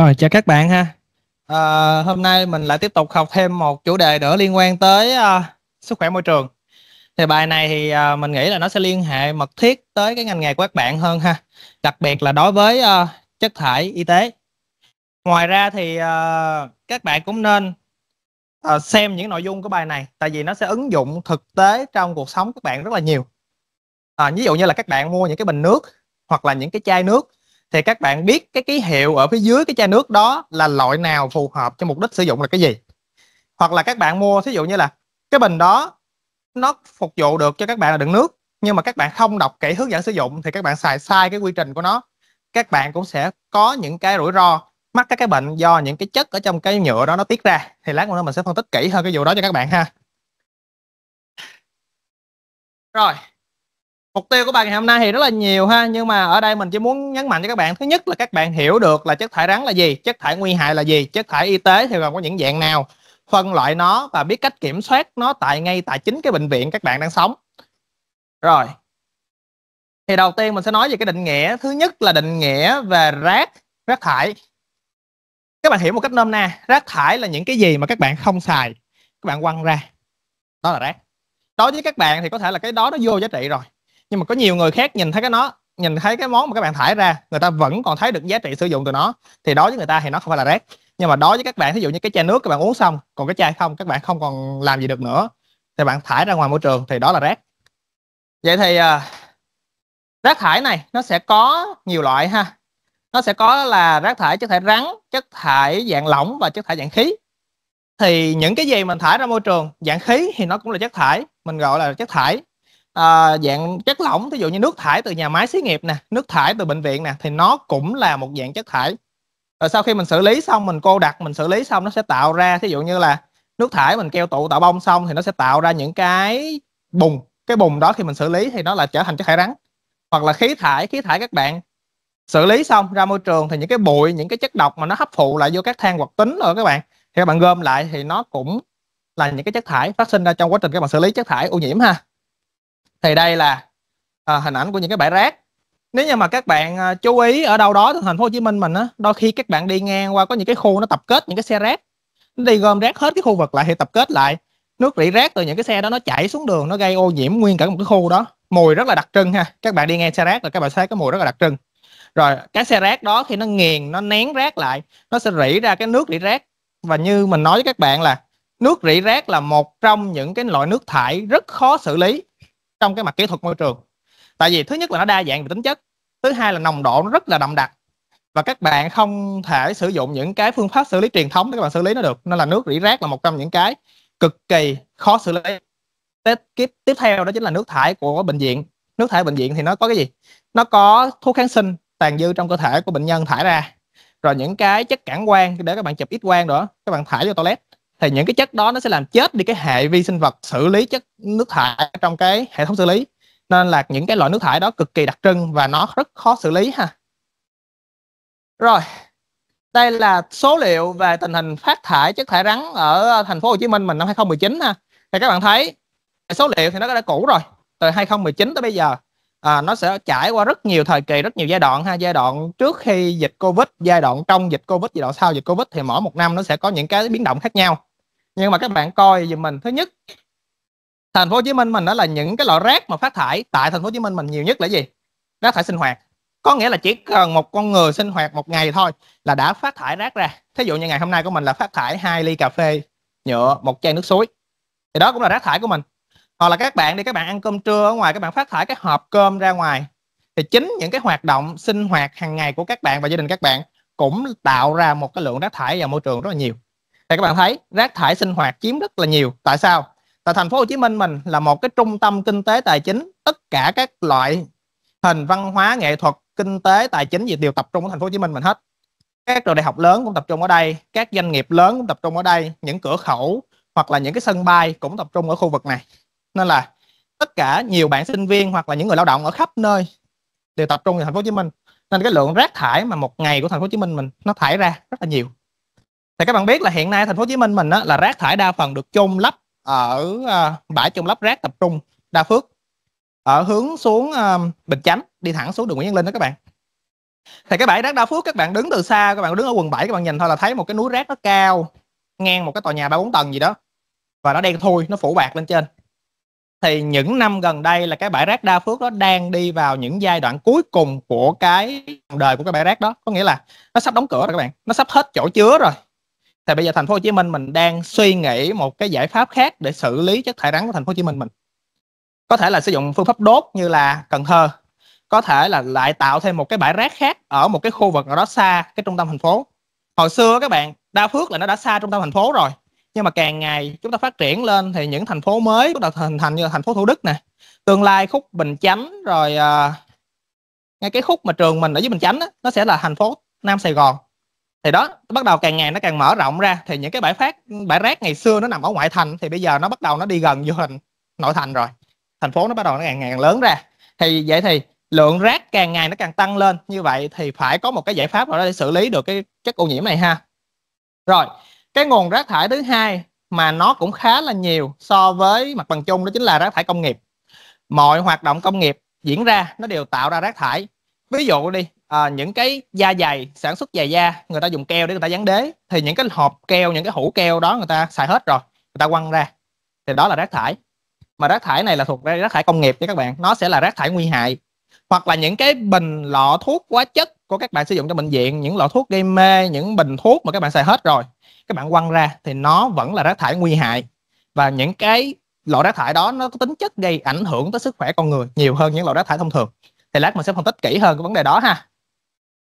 Rồi chào các bạn ha. À, hôm nay mình lại tiếp tục học thêm một chủ đề nữa liên quan tới uh, sức khỏe môi trường. Thì bài này thì uh, mình nghĩ là nó sẽ liên hệ mật thiết tới cái ngành nghề của các bạn hơn ha. Đặc biệt là đối với uh, chất thải y tế. Ngoài ra thì uh, các bạn cũng nên uh, xem những nội dung của bài này, tại vì nó sẽ ứng dụng thực tế trong cuộc sống các bạn rất là nhiều. À, ví dụ như là các bạn mua những cái bình nước hoặc là những cái chai nước thì các bạn biết cái ký hiệu ở phía dưới cái chai nước đó là loại nào phù hợp cho mục đích sử dụng là cái gì hoặc là các bạn mua thí dụ như là cái bình đó nó phục vụ được cho các bạn là đựng nước nhưng mà các bạn không đọc kỹ hướng dẫn sử dụng thì các bạn xài sai cái quy trình của nó các bạn cũng sẽ có những cái rủi ro mắc các cái bệnh do những cái chất ở trong cái nhựa đó nó tiết ra thì lát nữa mình sẽ phân tích kỹ hơn cái vụ đó cho các bạn ha rồi mục tiêu của bài ngày hôm nay thì rất là nhiều ha nhưng mà ở đây mình chỉ muốn nhấn mạnh cho các bạn thứ nhất là các bạn hiểu được là chất thải rắn là gì chất thải nguy hại là gì chất thải y tế thì gồm có những dạng nào phân loại nó và biết cách kiểm soát nó tại ngay tại chính cái bệnh viện các bạn đang sống rồi thì đầu tiên mình sẽ nói về cái định nghĩa thứ nhất là định nghĩa về rác rác thải các bạn hiểu một cách nôm na rác thải là những cái gì mà các bạn không xài các bạn quăng ra đó là rác đối với các bạn thì có thể là cái đó nó vô giá trị rồi nhưng mà có nhiều người khác nhìn thấy cái nó nhìn thấy cái món mà các bạn thải ra người ta vẫn còn thấy được giá trị sử dụng từ nó thì đối với người ta thì nó không phải là rác nhưng mà đối với các bạn ví dụ như cái chai nước các bạn uống xong còn cái chai không các bạn không còn làm gì được nữa thì bạn thải ra ngoài môi trường thì đó là rác vậy thì à, rác thải này nó sẽ có nhiều loại ha nó sẽ có là rác thải chất thải rắn chất thải dạng lỏng và chất thải dạng khí thì những cái gì mình thải ra môi trường dạng khí thì nó cũng là chất thải mình gọi là chất thải à, dạng chất lỏng ví dụ như nước thải từ nhà máy xí nghiệp nè nước thải từ bệnh viện nè thì nó cũng là một dạng chất thải rồi sau khi mình xử lý xong mình cô đặc mình xử lý xong nó sẽ tạo ra ví dụ như là nước thải mình keo tụ tạo bông xong thì nó sẽ tạo ra những cái bùn cái bùn đó khi mình xử lý thì nó là trở thành chất thải rắn hoặc là khí thải khí thải các bạn xử lý xong ra môi trường thì những cái bụi những cái chất độc mà nó hấp thụ lại vô các than hoạt tính rồi các bạn thì các bạn gom lại thì nó cũng là những cái chất thải phát sinh ra trong quá trình các bạn xử lý chất thải ô nhiễm ha thì đây là à, hình ảnh của những cái bãi rác nếu như mà các bạn à, chú ý ở đâu đó thành phố Hồ Chí Minh mình á đôi khi các bạn đi ngang qua có những cái khu nó tập kết những cái xe rác nó đi gom rác hết cái khu vực lại thì tập kết lại nước rỉ rác từ những cái xe đó nó chảy xuống đường nó gây ô nhiễm nguyên cả một cái khu đó mùi rất là đặc trưng ha các bạn đi ngang xe rác là các bạn thấy cái mùi rất là đặc trưng rồi cái xe rác đó khi nó nghiền nó nén rác lại nó sẽ rỉ ra cái nước rỉ rác và như mình nói với các bạn là nước rỉ rác là một trong những cái loại nước thải rất khó xử lý trong cái mặt kỹ thuật môi trường tại vì thứ nhất là nó đa dạng về tính chất thứ hai là nồng độ nó rất là đậm đặc và các bạn không thể sử dụng những cái phương pháp xử lý truyền thống để các bạn xử lý nó được nên là nước rỉ rác là một trong những cái cực kỳ khó xử lý tiếp tiếp theo đó chính là nước thải của bệnh viện nước thải bệnh viện thì nó có cái gì nó có thuốc kháng sinh tàn dư trong cơ thể của bệnh nhân thải ra rồi những cái chất cản quan để các bạn chụp ít quang nữa các bạn thải vô toilet thì những cái chất đó nó sẽ làm chết đi cái hệ vi sinh vật xử lý chất nước thải trong cái hệ thống xử lý nên là những cái loại nước thải đó cực kỳ đặc trưng và nó rất khó xử lý ha rồi đây là số liệu về tình hình phát thải chất thải rắn ở thành phố Hồ Chí Minh mình năm 2019 ha thì các bạn thấy số liệu thì nó đã cũ rồi từ 2019 tới bây giờ à, nó sẽ trải qua rất nhiều thời kỳ rất nhiều giai đoạn ha giai đoạn trước khi dịch covid giai đoạn trong dịch covid giai đoạn sau dịch covid thì mỗi một năm nó sẽ có những cái biến động khác nhau nhưng mà các bạn coi dùm mình thứ nhất thành phố Hồ Chí Minh mình đó là những cái loại rác mà phát thải tại thành phố Hồ Chí Minh mình nhiều nhất là gì rác thải sinh hoạt có nghĩa là chỉ cần một con người sinh hoạt một ngày thôi là đã phát thải rác ra thí dụ như ngày hôm nay của mình là phát thải hai ly cà phê nhựa một chai nước suối thì đó cũng là rác thải của mình hoặc là các bạn đi các bạn ăn cơm trưa ở ngoài các bạn phát thải cái hộp cơm ra ngoài thì chính những cái hoạt động sinh hoạt hàng ngày của các bạn và gia đình các bạn cũng tạo ra một cái lượng rác thải vào môi trường rất là nhiều thì các bạn thấy rác thải sinh hoạt chiếm rất là nhiều tại sao tại thành phố Hồ Chí Minh mình là một cái trung tâm kinh tế tài chính tất cả các loại hình văn hóa nghệ thuật kinh tế tài chính gì đều tập trung ở thành phố Hồ Chí Minh mình hết các trường đại học lớn cũng tập trung ở đây các doanh nghiệp lớn cũng tập trung ở đây những cửa khẩu hoặc là những cái sân bay cũng tập trung ở khu vực này nên là tất cả nhiều bạn sinh viên hoặc là những người lao động ở khắp nơi đều tập trung ở thành phố Hồ Chí Minh nên cái lượng rác thải mà một ngày của thành phố Hồ Chí Minh mình nó thải ra rất là nhiều thì các bạn biết là hiện nay thành phố Hồ Chí Minh mình á, là rác thải đa phần được chôn lấp ở à, bãi chôn lấp rác tập trung Đa Phước ở hướng xuống à, Bình Chánh đi thẳng xuống đường Nguyễn Văn Linh đó các bạn thì cái bãi rác Đa Phước các bạn đứng từ xa các bạn đứng ở quần 7 các bạn nhìn thôi là thấy một cái núi rác nó cao ngang một cái tòa nhà ba bốn tầng gì đó và nó đen thui nó phủ bạc lên trên thì những năm gần đây là cái bãi rác Đa Phước đó đang đi vào những giai đoạn cuối cùng của cái đời của cái bãi rác đó có nghĩa là nó sắp đóng cửa rồi các bạn nó sắp hết chỗ chứa rồi thì bây giờ thành phố Hồ Chí Minh mình đang suy nghĩ một cái giải pháp khác để xử lý chất thải rắn của thành phố Hồ Chí Minh mình có thể là sử dụng phương pháp đốt như là Cần Thơ có thể là lại tạo thêm một cái bãi rác khác ở một cái khu vực ở đó xa cái trung tâm thành phố hồi xưa các bạn đa phước là nó đã xa trung tâm thành phố rồi nhưng mà càng ngày chúng ta phát triển lên thì những thành phố mới chúng ta hình thành như là thành phố thủ đức nè tương lai khúc bình chánh rồi uh, ngay cái khúc mà trường mình ở dưới bình chánh á, nó sẽ là thành phố nam sài gòn thì đó bắt đầu càng ngày nó càng mở rộng ra thì những cái bãi phát bãi rác ngày xưa nó nằm ở ngoại thành thì bây giờ nó bắt đầu nó đi gần vô hình nội thành rồi thành phố nó bắt đầu nó càng ngày càng lớn ra thì vậy thì lượng rác càng ngày nó càng tăng lên như vậy thì phải có một cái giải pháp nào đó để xử lý được cái chất ô nhiễm này ha rồi cái nguồn rác thải thứ hai mà nó cũng khá là nhiều so với mặt bằng chung đó chính là rác thải công nghiệp mọi hoạt động công nghiệp diễn ra nó đều tạo ra rác thải ví dụ đi à, những cái da dày sản xuất dày da người ta dùng keo để người ta dán đế thì những cái hộp keo những cái hũ keo đó người ta xài hết rồi người ta quăng ra thì đó là rác thải mà rác thải này là thuộc rác thải công nghiệp nha các bạn nó sẽ là rác thải nguy hại hoặc là những cái bình lọ thuốc hóa chất của các bạn sử dụng cho bệnh viện những lọ thuốc gây mê những bình thuốc mà các bạn xài hết rồi các bạn quăng ra thì nó vẫn là rác thải nguy hại và những cái loại rác thải đó nó có tính chất gây ảnh hưởng tới sức khỏe con người nhiều hơn những loại rác thải thông thường thì lát mình sẽ phân tích kỹ hơn cái vấn đề đó ha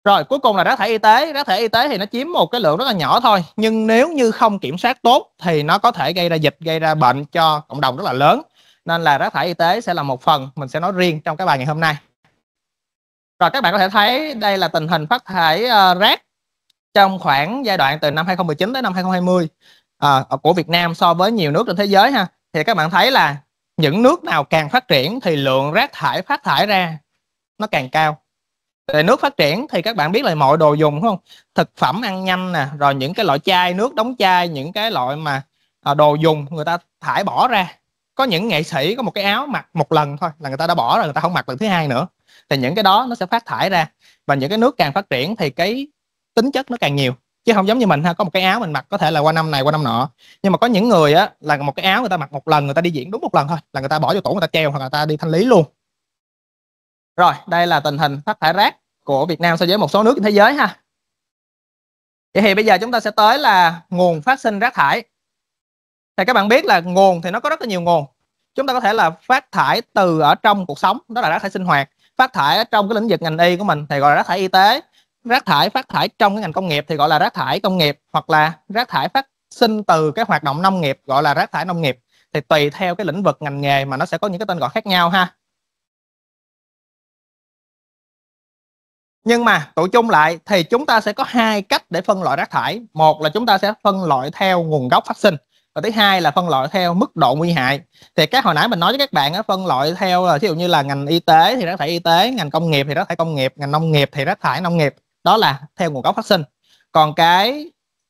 rồi cuối cùng là rác thải y tế rác thải y tế thì nó chiếm một cái lượng rất là nhỏ thôi nhưng nếu như không kiểm soát tốt thì nó có thể gây ra dịch gây ra bệnh cho cộng đồng rất là lớn nên là rác thải y tế sẽ là một phần mình sẽ nói riêng trong cái bài ngày hôm nay rồi các bạn có thể thấy đây là tình hình phát thải uh, rác trong khoảng giai đoạn từ năm 2019 tới năm 2020 uh, ờ, của Việt Nam so với nhiều nước trên thế giới ha thì các bạn thấy là những nước nào càng phát triển thì lượng rác thải phát thải ra nó càng cao về nước phát triển thì các bạn biết là mọi đồ dùng không thực phẩm ăn nhanh nè rồi những cái loại chai nước đóng chai những cái loại mà à, đồ dùng người ta thải bỏ ra có những nghệ sĩ có một cái áo mặc một lần thôi là người ta đã bỏ rồi người ta không mặc lần thứ hai nữa thì những cái đó nó sẽ phát thải ra và những cái nước càng phát triển thì cái tính chất nó càng nhiều chứ không giống như mình ha có một cái áo mình mặc có thể là qua năm này qua năm nọ nhưng mà có những người á là một cái áo người ta mặc một lần người ta đi diễn đúng một lần thôi là người ta bỏ vô tủ người ta treo hoặc là người ta đi thanh lý luôn rồi đây là tình hình phát thải rác của Việt Nam so với một số nước trên thế giới ha vậy thì bây giờ chúng ta sẽ tới là nguồn phát sinh rác thải thì các bạn biết là nguồn thì nó có rất là nhiều nguồn chúng ta có thể là phát thải từ ở trong cuộc sống đó là rác thải sinh hoạt phát thải ở trong cái lĩnh vực ngành y của mình thì gọi là rác thải y tế rác thải phát thải trong cái ngành công nghiệp thì gọi là rác thải công nghiệp hoặc là rác thải phát sinh từ cái hoạt động nông nghiệp gọi là rác thải nông nghiệp thì tùy theo cái lĩnh vực ngành nghề mà nó sẽ có những cái tên gọi khác nhau ha nhưng mà tụi chung lại thì chúng ta sẽ có hai cách để phân loại rác thải một là chúng ta sẽ phân loại theo nguồn gốc phát sinh và thứ hai là phân loại theo mức độ nguy hại thì các hồi nãy mình nói với các bạn á, phân loại theo ví ờ, dụ như là ngành y tế thì rác thải y tế ngành công nghiệp thì rác thải công nghiệp ngành nông nghiệp thì rác thải nông nghiệp đó là theo nguồn gốc phát sinh còn cái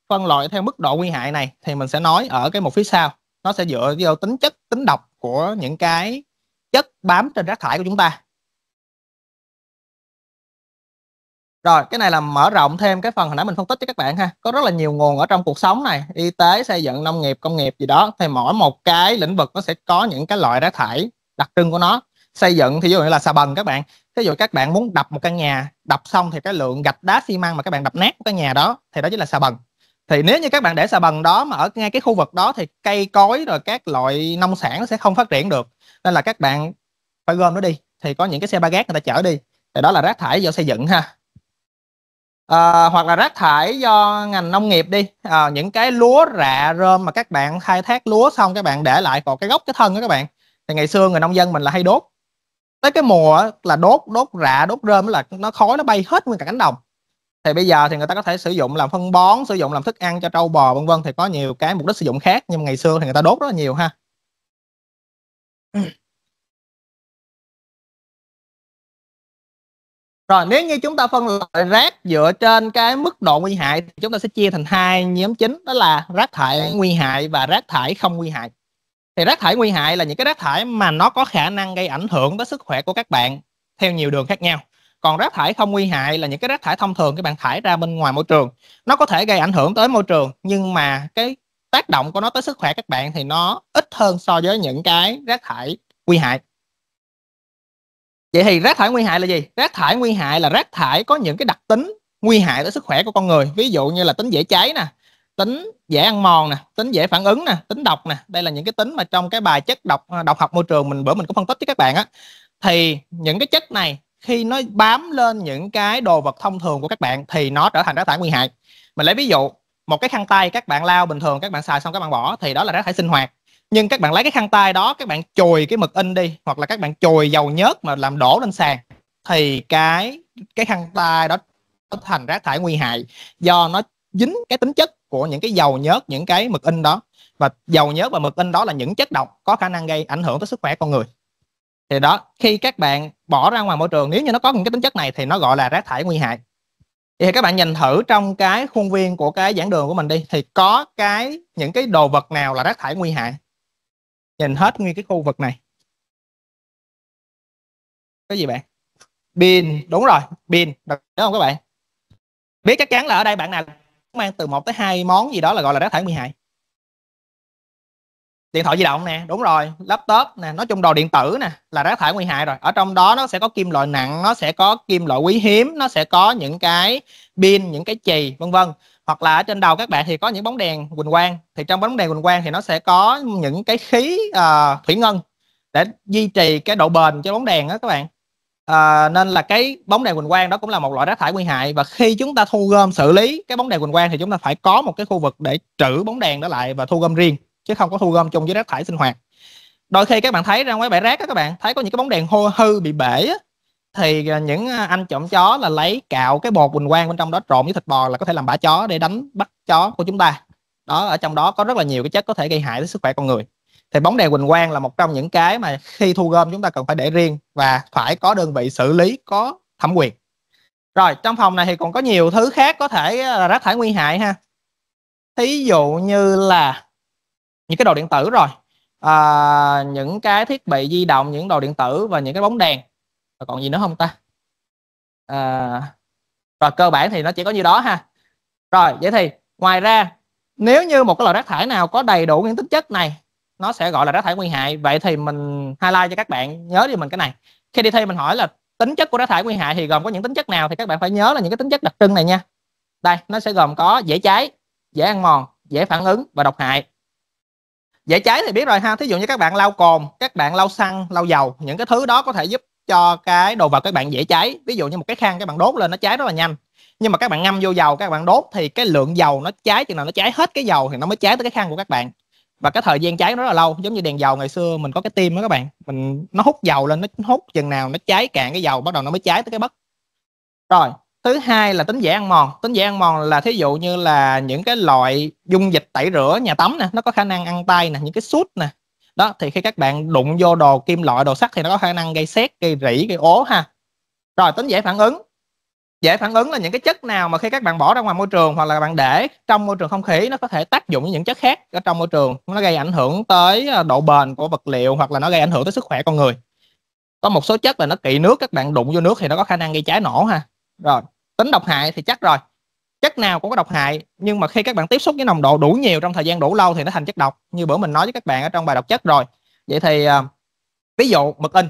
phân loại theo mức độ nguy hại này thì mình sẽ nói ở cái một phía sau nó sẽ dựa vào tính chất tính độc của những cái chất bám trên rác thải của chúng ta Rồi, cái này là mở rộng thêm cái phần hồi nãy mình phân tích cho các bạn ha. Có rất là nhiều nguồn ở trong cuộc sống này, y tế, xây dựng, nông nghiệp, công nghiệp gì đó thì mỗi một cái lĩnh vực nó sẽ có những cái loại rác thải đặc trưng của nó. Xây dựng thì ví dụ như là xà bần các bạn. Thí dụ các bạn muốn đập một căn nhà, đập xong thì cái lượng gạch đá xi măng mà các bạn đập nát cái nhà đó thì đó chính là xà bần. Thì nếu như các bạn để xà bần đó mà ở ngay cái khu vực đó thì cây cối rồi các loại nông sản nó sẽ không phát triển được. Nên là các bạn phải gom nó đi thì có những cái xe ba gác người ta chở đi. Thì đó là rác thải do xây dựng ha à, hoặc là rác thải do ngành nông nghiệp đi à, những cái lúa rạ rơm mà các bạn khai thác lúa xong các bạn để lại còn cái gốc cái thân đó các bạn thì ngày xưa người nông dân mình là hay đốt tới cái mùa là đốt đốt rạ đốt rơm là nó khói nó bay hết nguyên cả cánh đồng thì bây giờ thì người ta có thể sử dụng làm phân bón sử dụng làm thức ăn cho trâu bò vân vân thì có nhiều cái mục đích sử dụng khác nhưng ngày xưa thì người ta đốt rất là nhiều ha Rồi nếu như chúng ta phân loại rác dựa trên cái mức độ nguy hại thì chúng ta sẽ chia thành hai nhóm chính đó là rác thải nguy hại và rác thải không nguy hại. Thì rác thải nguy hại là những cái rác thải mà nó có khả năng gây ảnh hưởng tới sức khỏe của các bạn theo nhiều đường khác nhau. Còn rác thải không nguy hại là những cái rác thải thông thường các bạn thải ra bên ngoài môi trường. Nó có thể gây ảnh hưởng tới môi trường nhưng mà cái tác động của nó tới sức khỏe các bạn thì nó ít hơn so với những cái rác thải nguy hại vậy thì rác thải nguy hại là gì rác thải nguy hại là rác thải có những cái đặc tính nguy hại tới sức khỏe của con người ví dụ như là tính dễ cháy nè tính dễ ăn mòn nè tính dễ phản ứng nè tính độc nè đây là những cái tính mà trong cái bài chất độc à, độc học môi trường mình bữa mình cũng phân tích với các bạn á thì những cái chất này khi nó bám lên những cái đồ vật thông thường của các bạn thì nó trở thành rác thải nguy hại mình lấy ví dụ một cái khăn tay các bạn lao bình thường các bạn xài xong các bạn bỏ thì đó là rác thải sinh hoạt nhưng các bạn lấy cái khăn tay đó các bạn chùi cái mực in đi hoặc là các bạn chùi dầu nhớt mà làm đổ lên sàn thì cái cái khăn tay đó thành rác thải nguy hại do nó dính cái tính chất của những cái dầu nhớt những cái mực in đó và dầu nhớt và mực in đó là những chất độc có khả năng gây ảnh hưởng tới sức khỏe con người thì đó khi các bạn bỏ ra ngoài môi trường nếu như nó có những cái tính chất này thì nó gọi là rác thải nguy hại thì các bạn nhìn thử trong cái khuôn viên của cái giảng đường của mình đi thì có cái những cái đồ vật nào là rác thải nguy hại nhìn hết nguyên cái khu vực này cái gì bạn pin đúng rồi pin đúng không các bạn biết chắc chắn là ở đây bạn nào mang từ 1 tới hai món gì đó là gọi là rác thải nguy hại điện thoại di động nè đúng rồi laptop nè nói chung đồ điện tử nè là rác thải nguy hại rồi ở trong đó nó sẽ có kim loại nặng nó sẽ có kim loại quý hiếm nó sẽ có những cái pin những cái chì vân vân hoặc là ở trên đầu các bạn thì có những bóng đèn quỳnh quang thì trong bóng đèn quỳnh quang thì nó sẽ có những cái khí uh, thủy ngân để duy trì cái độ bền cho bóng đèn đó các bạn à, nên là cái bóng đèn quỳnh quang đó cũng là một loại rác thải nguy hại và khi chúng ta thu gom xử lý cái bóng đèn quỳnh quang thì chúng ta phải có một cái khu vực để trữ bóng đèn đó lại và thu gom riêng chứ không có thu gom chung với rác thải sinh hoạt đôi khi các bạn thấy ra ngoài bãi rác đó các bạn thấy có những cái bóng đèn hô hư bị bể á, thì à, những à, anh trộm chó là lấy cạo cái bột bình quang bên trong đó trộn với thịt bò là có thể làm bã chó để đánh bắt chó của chúng ta đó ở trong đó có rất là nhiều cái chất có thể gây hại tới sức khỏe con người thì bóng đèn quỳnh quang là một trong những cái mà khi thu gom chúng ta cần phải để riêng và phải có đơn vị xử lý có thẩm quyền rồi trong phòng này thì còn có nhiều thứ khác có thể à, là rác thải nguy hại ha thí dụ như là những cái đồ điện tử rồi à, những cái thiết bị di động những đồ điện tử và những cái bóng đèn và còn gì nữa không ta à, rồi cơ bản thì nó chỉ có như đó ha rồi vậy thì ngoài ra nếu như một cái loại rác thải nào có đầy đủ những tính chất này nó sẽ gọi là rác thải nguy hại vậy thì mình highlight cho các bạn nhớ đi mình cái này khi đi thi mình hỏi là tính chất của rác thải nguy hại thì gồm có những tính chất nào thì các bạn phải nhớ là những cái tính chất đặc trưng này nha đây nó sẽ gồm có dễ cháy dễ ăn mòn dễ phản ứng và độc hại dễ cháy thì biết rồi ha thí dụ như các bạn lau cồn các bạn lau xăng lau dầu những cái thứ đó có thể giúp cho cái đồ vật các bạn dễ cháy ví dụ như một cái khăn các bạn đốt lên nó cháy rất là nhanh nhưng mà các bạn ngâm vô dầu các bạn đốt thì cái lượng dầu nó cháy chừng nào nó cháy hết cái dầu thì nó mới cháy tới cái khăn của các bạn và cái thời gian cháy nó rất là lâu giống như đèn dầu ngày xưa mình có cái tim đó các bạn mình nó hút dầu lên nó hút chừng nào nó cháy cạn cái dầu bắt đầu nó mới cháy tới cái bất rồi thứ hai là tính dễ ăn mòn tính dễ ăn mòn là thí dụ như là những cái loại dung dịch tẩy rửa nhà tắm nè nó có khả năng ăn tay nè những cái sút nè đó thì khi các bạn đụng vô đồ kim loại đồ sắt thì nó có khả năng gây xét gây rỉ gây ố ha rồi tính dễ phản ứng dễ phản ứng là những cái chất nào mà khi các bạn bỏ ra ngoài môi trường hoặc là bạn để trong môi trường không khí nó có thể tác dụng với những chất khác ở trong môi trường nó gây ảnh hưởng tới à, độ bền của vật liệu hoặc là nó gây ảnh hưởng tới sức khỏe con người có một số chất là nó kỵ nước các bạn đụng vô nước thì nó có khả năng gây cháy nổ ha rồi tính độc hại thì chắc rồi chất nào cũng có độc hại nhưng mà khi các bạn tiếp xúc với nồng độ đủ nhiều trong thời gian đủ lâu thì nó thành chất độc như bữa mình nói với các bạn ở trong bài đọc chất rồi vậy thì uh, ví dụ mực in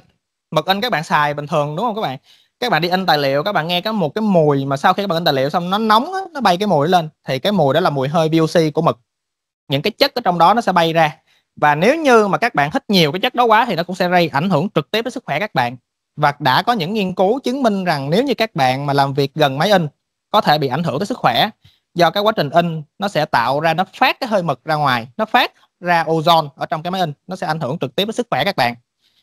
mực in các bạn xài bình thường đúng không các bạn các bạn đi in tài liệu các bạn nghe có một cái mùi mà sau khi các bạn in tài liệu xong nó nóng nó bay cái mùi lên thì cái mùi đó là mùi hơi VOC của mực những cái chất ở trong đó nó sẽ bay ra và nếu như mà các bạn thích nhiều cái chất đó quá thì nó cũng sẽ gây ảnh hưởng trực tiếp đến sức khỏe các bạn và đã có những nghiên cứu chứng minh rằng nếu như các bạn mà làm việc gần máy in có thể bị ảnh hưởng tới sức khỏe do cái quá trình in nó sẽ tạo ra nó phát cái hơi mực ra ngoài nó phát ra ozone ở trong cái máy in nó sẽ ảnh hưởng trực tiếp đến sức khỏe các bạn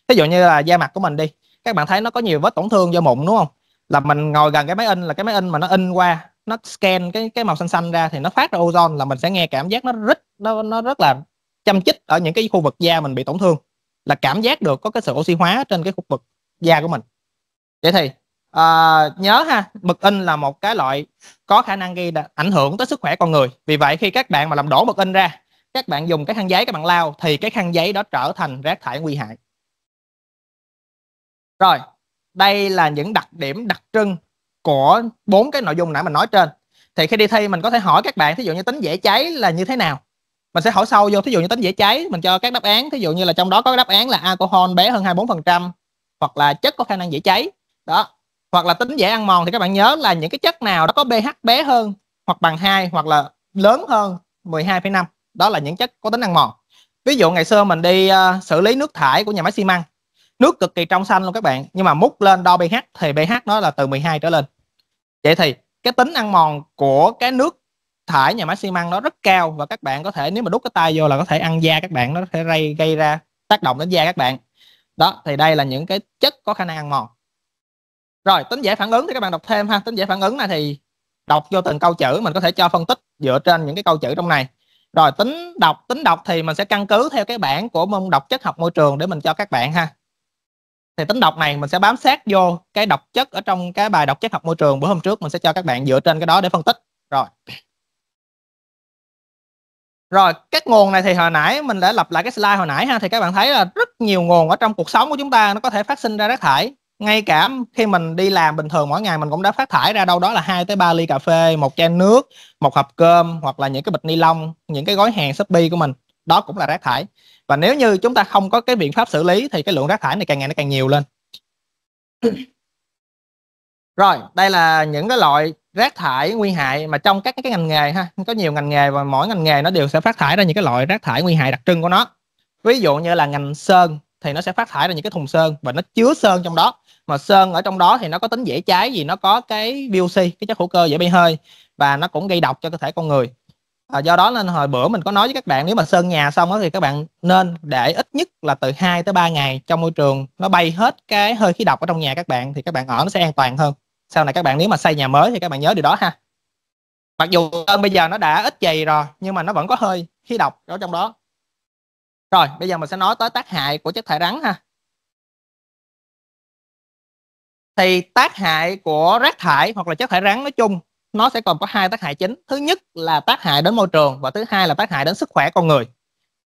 ví dụ như là da mặt của mình đi các bạn thấy nó có nhiều vết tổn thương do mụn đúng không là mình ngồi gần cái máy in là cái máy in mà nó in qua nó scan cái cái màu xanh xanh ra thì nó phát ra ozone là mình sẽ nghe cảm giác nó rít nó nó rất là chăm chích ở những cái khu vực da mình bị tổn thương là cảm giác được có cái sự oxy hóa trên cái khu vực da của mình vậy thì à, nhớ ha mực in là một cái loại có khả năng gây ảnh hưởng tới sức khỏe con người vì vậy khi các bạn mà làm đổ mực in ra các bạn dùng cái khăn giấy các bạn lau thì cái khăn giấy đó trở thành rác thải nguy hại rồi đây là những đặc điểm đặc trưng của bốn cái nội dung nãy mình nói trên thì khi đi thi mình có thể hỏi các bạn thí dụ như tính dễ cháy là như thế nào mình sẽ hỏi sâu vô thí dụ như tính dễ cháy mình cho các đáp án thí dụ như là trong đó có đáp án là alcohol bé hơn 24% hoặc là chất có khả năng dễ cháy đó hoặc là tính dễ ăn mòn thì các bạn nhớ là những cái chất nào đó có pH bé hơn hoặc bằng 2 hoặc là lớn hơn 12,5 đó là những chất có tính ăn mòn ví dụ ngày xưa mình đi uh, xử lý nước thải của nhà máy xi măng nước cực kỳ trong xanh luôn các bạn nhưng mà múc lên đo pH thì pH nó là từ 12 trở lên vậy thì cái tính ăn mòn của cái nước thải nhà máy xi măng nó rất cao và các bạn có thể nếu mà đút cái tay vô là có thể ăn da các bạn nó sẽ gây, gây ra tác động đến da các bạn đó thì đây là những cái chất có khả năng ăn mòn rồi tính giải phản ứng thì các bạn đọc thêm ha tính giải phản ứng này thì đọc vô từng câu chữ mình có thể cho phân tích dựa trên những cái câu chữ trong này rồi tính đọc tính đọc thì mình sẽ căn cứ theo cái bảng của môn đọc chất học môi trường để mình cho các bạn ha thì tính đọc này mình sẽ bám sát vô cái đọc chất ở trong cái bài đọc chất học môi trường bữa hôm trước mình sẽ cho các bạn dựa trên cái đó để phân tích rồi rồi các nguồn này thì hồi nãy mình đã lặp lại cái slide hồi nãy ha thì các bạn thấy là rất nhiều nguồn ở trong cuộc sống của chúng ta nó có thể phát sinh ra rác thải ngay cả khi mình đi làm bình thường mỗi ngày mình cũng đã phát thải ra đâu đó là hai tới ba ly cà phê, một chai nước, một hộp cơm hoặc là những cái bịch ni lông, những cái gói hàng Shopee của mình. Đó cũng là rác thải. Và nếu như chúng ta không có cái biện pháp xử lý thì cái lượng rác thải này càng ngày nó càng nhiều lên. Rồi, đây là những cái loại rác thải nguy hại mà trong các cái ngành nghề ha, có nhiều ngành nghề và mỗi ngành nghề nó đều sẽ phát thải ra những cái loại rác thải nguy hại đặc trưng của nó. Ví dụ như là ngành sơn thì nó sẽ phát thải ra những cái thùng sơn và nó chứa sơn trong đó mà sơn ở trong đó thì nó có tính dễ cháy vì nó có cái VOC cái chất hữu cơ dễ bay hơi và nó cũng gây độc cho cơ thể con người à, do đó nên hồi bữa mình có nói với các bạn nếu mà sơn nhà xong đó, thì các bạn nên để ít nhất là từ 2 tới 3 ngày trong môi trường nó bay hết cái hơi khí độc ở trong nhà các bạn thì các bạn ở nó sẽ an toàn hơn sau này các bạn nếu mà xây nhà mới thì các bạn nhớ điều đó ha mặc dù sơn bây giờ nó đã ít dày rồi nhưng mà nó vẫn có hơi khí độc ở trong đó rồi bây giờ mình sẽ nói tới tác hại của chất thải rắn ha thì tác hại của rác thải hoặc là chất thải rắn nói chung nó sẽ còn có hai tác hại chính thứ nhất là tác hại đến môi trường và thứ hai là tác hại đến sức khỏe con người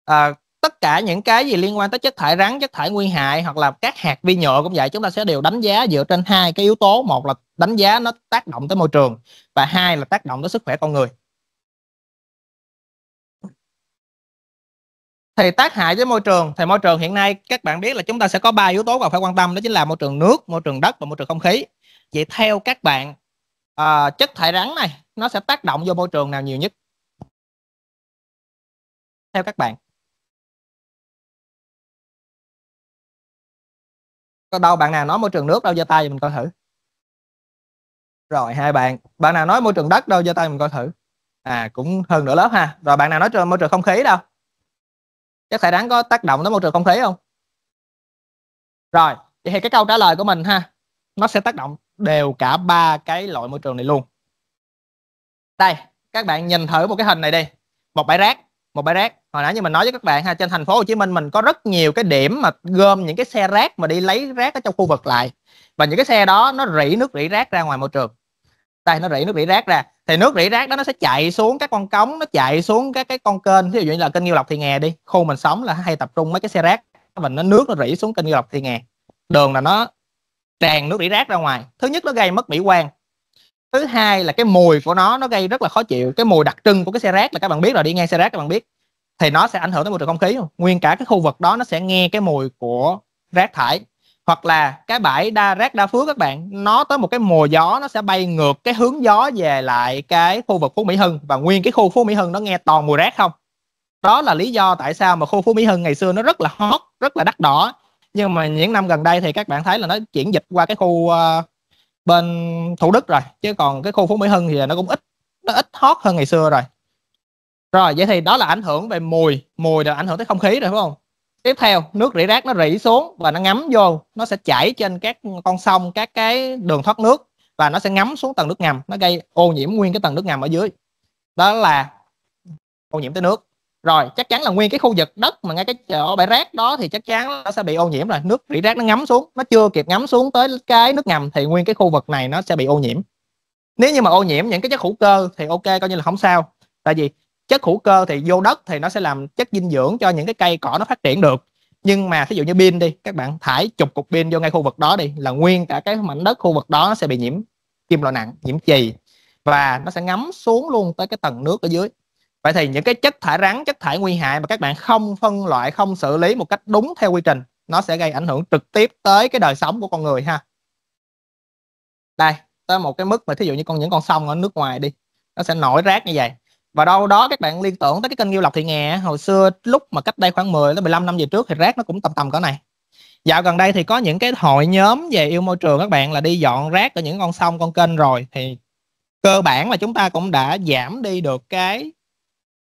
à, tất cả những cái gì liên quan tới chất thải rắn chất thải nguy hại hoặc là các hạt vi nhựa cũng vậy chúng ta sẽ đều đánh giá dựa trên hai cái yếu tố một là đánh giá nó tác động tới môi trường và hai là tác động tới sức khỏe con người thì tác hại với môi trường thì môi trường hiện nay các bạn biết là chúng ta sẽ có ba yếu tố cần phải quan tâm đó chính là môi trường nước môi trường đất và môi trường không khí vậy theo các bạn uh, chất thải rắn này nó sẽ tác động vô môi trường nào nhiều nhất theo các bạn có đâu bạn nào nói môi trường nước đâu giơ tay mình coi thử rồi hai bạn bạn nào nói môi trường đất đâu giơ tay mình coi thử à cũng hơn nửa lớp ha rồi bạn nào nói môi trường không khí đâu các thải đáng có tác động đến môi trường không khí không rồi vậy thì cái câu trả lời của mình ha nó sẽ tác động đều cả ba cái loại môi trường này luôn đây các bạn nhìn thử một cái hình này đi một bãi rác một bãi rác hồi nãy như mình nói với các bạn ha trên thành phố Hồ Chí Minh mình có rất nhiều cái điểm mà gom những cái xe rác mà đi lấy rác ở trong khu vực lại và những cái xe đó nó rỉ nước rỉ rác ra ngoài môi trường đây nó rỉ nước rỉ rác ra thì nước rỉ rác đó nó sẽ chạy xuống các con cống nó chạy xuống các cái con kênh ví dụ như là kênh nhiêu lộc thì nghè đi khu mình sống là hay tập trung mấy cái xe rác mình nó nước nó rỉ xuống kênh nhiêu lộc thì nghè đường là nó tràn nước rỉ rác ra ngoài thứ nhất nó gây mất mỹ quan thứ hai là cái mùi của nó nó gây rất là khó chịu cái mùi đặc trưng của cái xe rác là các bạn biết rồi đi ngang xe rác các bạn biết thì nó sẽ ảnh hưởng tới môi trường không khí nguyên cả cái khu vực đó nó sẽ nghe cái mùi của rác thải hoặc là cái bãi đa rác đa phước các bạn nó tới một cái mùa gió nó sẽ bay ngược cái hướng gió về lại cái khu vực phú mỹ hưng và nguyên cái khu phú mỹ hưng nó nghe toàn mùi rác không đó là lý do tại sao mà khu phú mỹ hưng ngày xưa nó rất là hot rất là đắt đỏ nhưng mà những năm gần đây thì các bạn thấy là nó chuyển dịch qua cái khu ờ, bên thủ đức rồi chứ còn cái khu phú mỹ hưng thì nó cũng ít nó ít hot hơn ngày xưa rồi rồi vậy thì đó là ảnh hưởng về mùi mùi là ảnh hưởng tới không khí rồi phải không tiếp theo nước rỉ rác nó rỉ xuống và nó ngấm vô nó sẽ chảy trên các con sông các cái đường thoát nước và nó sẽ ngấm xuống tầng nước ngầm nó gây ô nhiễm nguyên cái tầng nước ngầm ở dưới đó là ô nhiễm tới nước rồi chắc chắn là nguyên cái khu vực đất mà ngay cái chỗ bãi rác đó thì chắc chắn nó sẽ bị ô nhiễm rồi nước rỉ rác nó ngấm xuống nó chưa kịp ngấm xuống tới cái nước ngầm thì nguyên cái khu vực này nó sẽ bị ô nhiễm nếu như mà ô nhiễm những cái chất hữu cơ thì ok coi như là không sao tại vì chất hữu cơ thì vô đất thì nó sẽ làm chất dinh dưỡng cho những cái cây cỏ nó phát triển được nhưng mà thí dụ như pin đi các bạn thải chục cục pin vô ngay khu vực đó đi là nguyên cả cái mảnh đất khu vực đó sẽ bị nhiễm kim loại nặng nhiễm chì và nó sẽ ngấm xuống luôn tới cái tầng nước ở dưới vậy thì những cái chất thải rắn chất thải nguy hại mà các bạn không phân loại không xử lý một cách đúng theo quy trình nó sẽ gây ảnh hưởng trực tiếp tới cái đời sống của con người ha đây tới một cái mức mà thí dụ như con những con sông ở nước ngoài đi nó sẽ nổi rác như vậy và đâu đó các bạn liên tưởng tới cái kênh Nghiêu Lộc Thị Nghè hồi xưa lúc mà cách đây khoảng 10 đến 15 năm về trước thì rác nó cũng tầm tầm cỡ này dạo gần đây thì có những cái hội nhóm về yêu môi trường các bạn là đi dọn rác ở những con sông con kênh rồi thì cơ bản là chúng ta cũng đã giảm đi được cái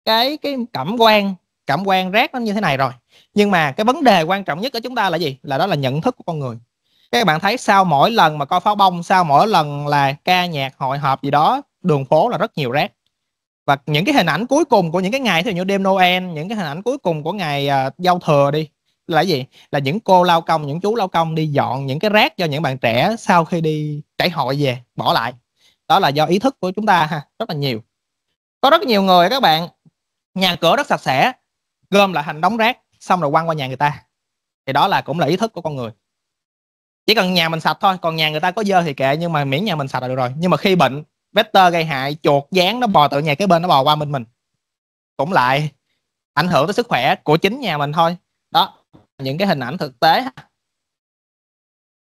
cái cái cảm quan cảm quan rác nó như thế này rồi nhưng mà cái vấn đề quan trọng nhất của chúng ta là gì là đó là nhận thức của con người các bạn thấy sau mỗi lần mà coi pháo bông sau mỗi lần là ca nhạc hội họp gì đó đường phố là rất nhiều rác và những cái hình ảnh cuối cùng của những cái ngày thì như đêm Noel những cái hình ảnh cuối cùng của ngày uh, giao thừa đi là gì là những cô lao công những chú lao công đi dọn những cái rác cho những bạn trẻ sau khi đi trải hội về bỏ lại đó là do ý thức của chúng ta ha rất là nhiều có rất nhiều người các bạn nhà cửa rất sạch sẽ gom lại thành đống rác xong rồi quăng qua nhà người ta thì đó là cũng là ý thức của con người chỉ cần nhà mình sạch thôi còn nhà người ta có dơ thì kệ nhưng mà miễn nhà mình sạch là được rồi nhưng mà khi bệnh vector gây hại chuột dán nó bò tự nhà cái bên nó bò qua bên mình cũng lại ảnh hưởng tới sức khỏe của chính nhà mình thôi đó những cái hình ảnh thực tế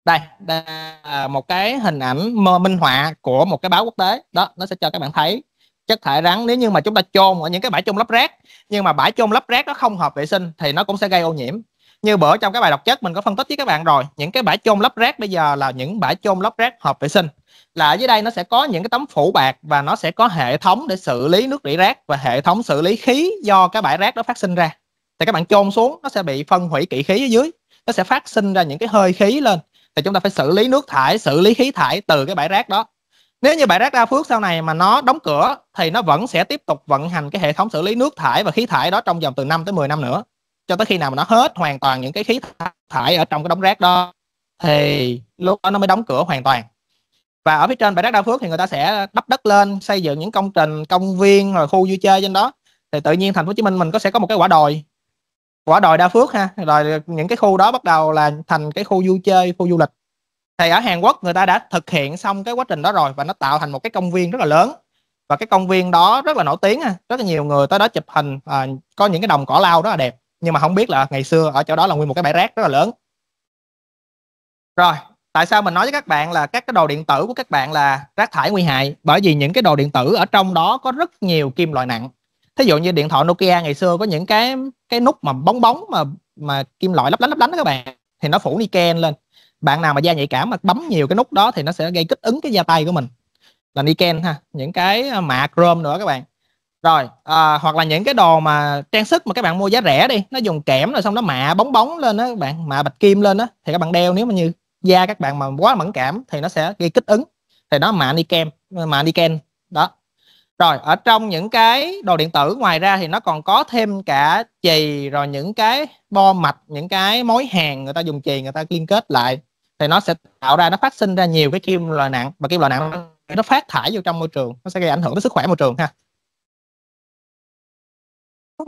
đây, đây là một cái hình ảnh minh họa của một cái báo quốc tế đó nó sẽ cho các bạn thấy chất thải rắn nếu như mà chúng ta chôn ở những cái bãi chôn lấp rác nhưng mà bãi chôn lấp rác nó không hợp vệ sinh thì nó cũng sẽ gây ô nhiễm như bữa trong cái bài đọc chất mình có phân tích với các bạn rồi những cái bãi chôn lấp rác bây giờ là những bãi chôn lấp rác hợp vệ sinh là ở dưới đây nó sẽ có những cái tấm phủ bạc và nó sẽ có hệ thống để xử lý nước rỉ rác và hệ thống xử lý khí do cái bãi rác đó phát sinh ra thì các bạn chôn xuống nó sẽ bị phân hủy kỵ khí ở dưới nó sẽ phát sinh ra những cái hơi khí lên thì chúng ta phải xử lý nước thải xử lý khí thải từ cái bãi rác đó nếu như bãi rác đa phước sau này mà nó đóng cửa thì nó vẫn sẽ tiếp tục vận hành cái hệ thống xử lý nước thải và khí thải đó trong vòng từ 5 tới 10 năm nữa cho tới khi nào mà nó hết hoàn toàn những cái khí thải ở trong cái đống rác đó thì lúc đó nó mới đóng cửa hoàn toàn và ở phía trên bãi đất đa phước thì người ta sẽ đắp đất lên xây dựng những công trình công viên rồi khu vui chơi trên đó thì tự nhiên thành phố hồ chí minh mình có sẽ có một cái quả đồi quả đồi đa phước ha rồi những cái khu đó bắt đầu là thành cái khu vui chơi khu du lịch thì ở hàn quốc người ta đã thực hiện xong cái quá trình đó rồi và nó tạo thành một cái công viên rất là lớn và cái công viên đó rất là nổi tiếng ha rất là nhiều người tới đó chụp hình à, có những cái đồng cỏ lau rất là đẹp nhưng mà không biết là ngày xưa ở chỗ đó là nguyên một cái bãi rác rất là lớn rồi tại sao mình nói với các bạn là các cái đồ điện tử của các bạn là rác thải nguy hại bởi vì những cái đồ điện tử ở trong đó có rất nhiều kim loại nặng thí dụ như điện thoại Nokia ngày xưa có những cái cái nút mà bóng bóng mà mà kim loại lấp lánh lấp lánh đó các bạn thì nó phủ niken lên bạn nào mà da nhạy cảm mà bấm nhiều cái nút đó thì nó sẽ gây kích ứng cái da tay của mình là niken ha những cái à, mạ chrome nữa các bạn rồi à, hoặc là những cái đồ mà trang sức mà các bạn mua giá rẻ đi nó dùng kẽm rồi xong nó mạ bóng bóng lên đó các bạn mạ bạch kim lên đó thì các bạn đeo nếu mà như da các bạn mà quá mẫn cảm thì nó sẽ gây kích ứng thì đó kem, niken đi kem đó rồi ở trong những cái đồ điện tử ngoài ra thì nó còn có thêm cả chì rồi những cái bo mạch những cái mối hàng người ta dùng chì người ta liên kết lại thì nó sẽ tạo ra nó phát sinh ra nhiều cái kim loại nặng và kim loại nặng nó phát thải vô trong môi trường nó sẽ gây ảnh hưởng tới sức khỏe môi trường ha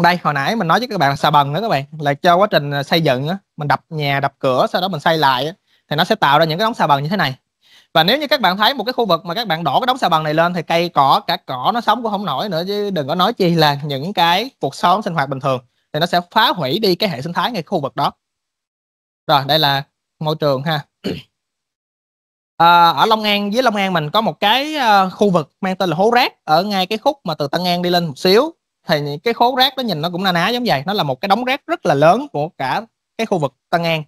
đây hồi nãy mình nói với các bạn xà bần đó các bạn là cho quá trình à, xây dựng á mình đập nhà đập cửa sau đó mình xây lại á thì nó sẽ tạo ra những cái đống xà bằng như thế này và nếu như các bạn thấy một cái khu vực mà các bạn đổ cái đống xà bằng này lên thì cây cỏ cả cỏ nó sống cũng không nổi nữa chứ đừng có nói chi là những cái cuộc sống sinh hoạt bình thường thì nó sẽ phá hủy đi cái hệ sinh thái ngay khu vực đó rồi đây là môi trường ha à, ở Long An dưới Long An mình có một cái uh, khu vực mang tên là hố rác ở ngay cái khúc mà từ Tân An đi lên một xíu thì cái hố rác đó nhìn nó cũng na ná giống vậy nó là một cái đống rác rất là lớn của cả cái khu vực Tân An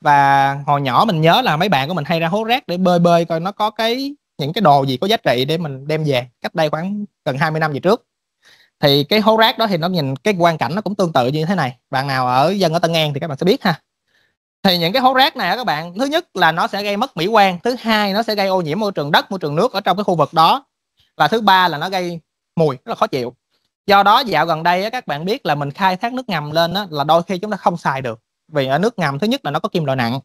và hồi nhỏ mình nhớ là mấy bạn của mình hay ra hố rác để bơi bơi coi nó có cái những cái đồ gì có giá trị để mình đem về cách đây khoảng gần 20 năm về trước thì cái hố rác đó thì nó nhìn cái quan cảnh nó cũng tương tự như thế này bạn nào ở dân ở Tân An thì các bạn sẽ biết ha thì những cái hố rác này các bạn thứ nhất là nó sẽ gây mất mỹ quan thứ hai nó sẽ gây ô nhiễm môi trường đất môi trường nước ở trong cái khu vực đó và thứ ba là nó gây mùi rất là khó chịu do đó dạo gần đây các bạn biết là mình khai thác nước ngầm lên là đôi khi chúng ta không xài được vì ở nước ngầm thứ nhất là nó có kim loại nặng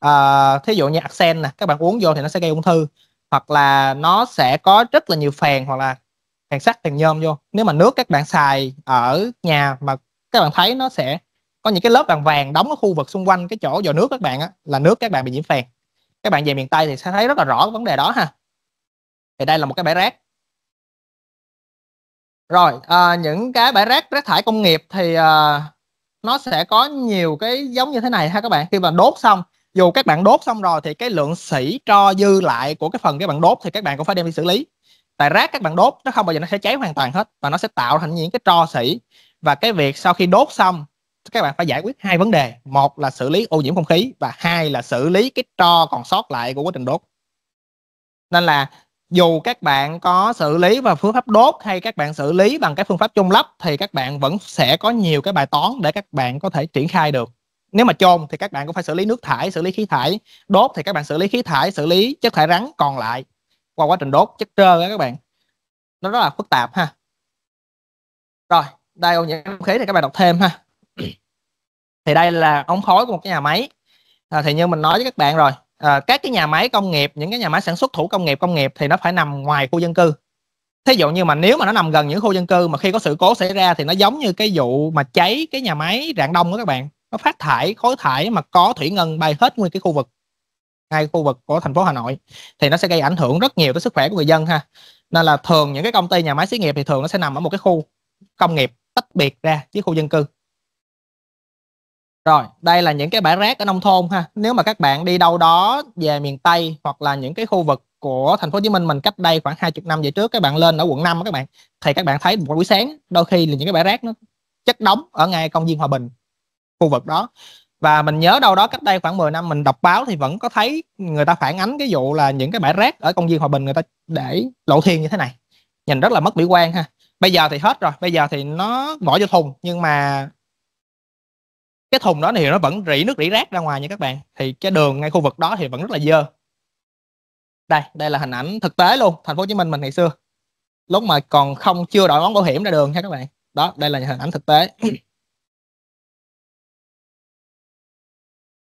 à, thí dụ như arsen nè các bạn uống vô thì nó sẽ gây ung thư hoặc là nó sẽ có rất là nhiều phèn hoặc là phèn sắt phèn nhôm vô nếu mà nước các bạn xài ở nhà mà các bạn thấy nó sẽ có những cái lớp vàng vàng đóng ở khu vực xung quanh cái chỗ dò nước các bạn á, là nước các bạn bị nhiễm phèn các bạn về miền tây thì sẽ thấy rất là rõ vấn đề đó ha thì đây là một cái bãi rác rồi à, những cái bãi rác rác thải công nghiệp thì à, nó sẽ có nhiều cái giống như thế này ha các bạn khi mà đốt xong dù các bạn đốt xong rồi thì cái lượng sỉ tro dư lại của cái phần các bạn đốt thì các bạn cũng phải đem đi xử lý tại rác các bạn đốt nó không bao giờ nó sẽ cháy hoàn toàn hết và nó sẽ tạo thành những cái tro sỉ và cái việc sau khi đốt xong các bạn phải giải quyết hai vấn đề một là xử lý ô nhiễm không khí và hai là xử lý cái tro còn sót lại của quá trình đốt nên là dù các bạn có xử lý và phương pháp đốt hay các bạn xử lý bằng cái phương pháp chôn lấp thì các bạn vẫn sẽ có nhiều cái bài toán để các bạn có thể triển khai được nếu mà chôn thì các bạn cũng phải xử lý nước thải xử lý khí thải đốt thì các bạn xử lý khí thải xử lý chất thải rắn còn lại qua quá trình đốt chất trơ đó các bạn nó rất là phức tạp ha rồi đây ô nhiễm không khí thì các bạn đọc thêm ha thì đây là ống khói của một cái nhà máy à, thì như mình nói với các bạn rồi à, các cái nhà máy công nghiệp những cái nhà máy sản xuất thủ công nghiệp công nghiệp thì nó phải nằm ngoài khu dân cư thí dụ như mà nếu mà nó nằm gần những khu dân cư mà khi có sự cố xảy ra thì nó giống như cái vụ mà cháy cái nhà máy rạng đông đó các bạn nó phát thải khối thải mà có thủy ngân bay hết nguyên cái khu vực ngay khu vực của thành phố Hà Nội thì nó sẽ gây ảnh hưởng rất nhiều tới sức khỏe của người dân ha nên là thường những cái công ty nhà máy xí nghiệp thì thường nó sẽ nằm ở một cái khu công nghiệp tách biệt ra với khu dân cư rồi, đây là những cái bãi rác ở nông thôn ha. Nếu mà các bạn đi đâu đó về miền Tây hoặc là những cái khu vực của thành phố Hồ Chí Minh mình cách đây khoảng 20 năm về trước các bạn lên ở quận 5 các bạn thì các bạn thấy một buổi sáng đôi khi là những cái bãi rác nó chất đóng ở ngay công viên Hòa Bình khu vực đó và mình nhớ đâu đó cách đây khoảng 10 năm mình đọc báo thì vẫn có thấy người ta phản ánh cái vụ là những cái bãi rác ở công viên Hòa Bình người ta để lộ thiên như thế này nhìn rất là mất mỹ quan ha bây giờ thì hết rồi bây giờ thì nó bỏ vô thùng nhưng mà cái thùng đó thì nó vẫn rỉ nước rỉ rác ra ngoài nha các bạn thì cái đường ngay khu vực đó thì vẫn rất là dơ đây đây là hình ảnh thực tế luôn thành phố hồ chí minh mình ngày xưa lúc mà còn không chưa đội nón bảo hiểm ra đường nha các bạn đó đây là hình ảnh thực tế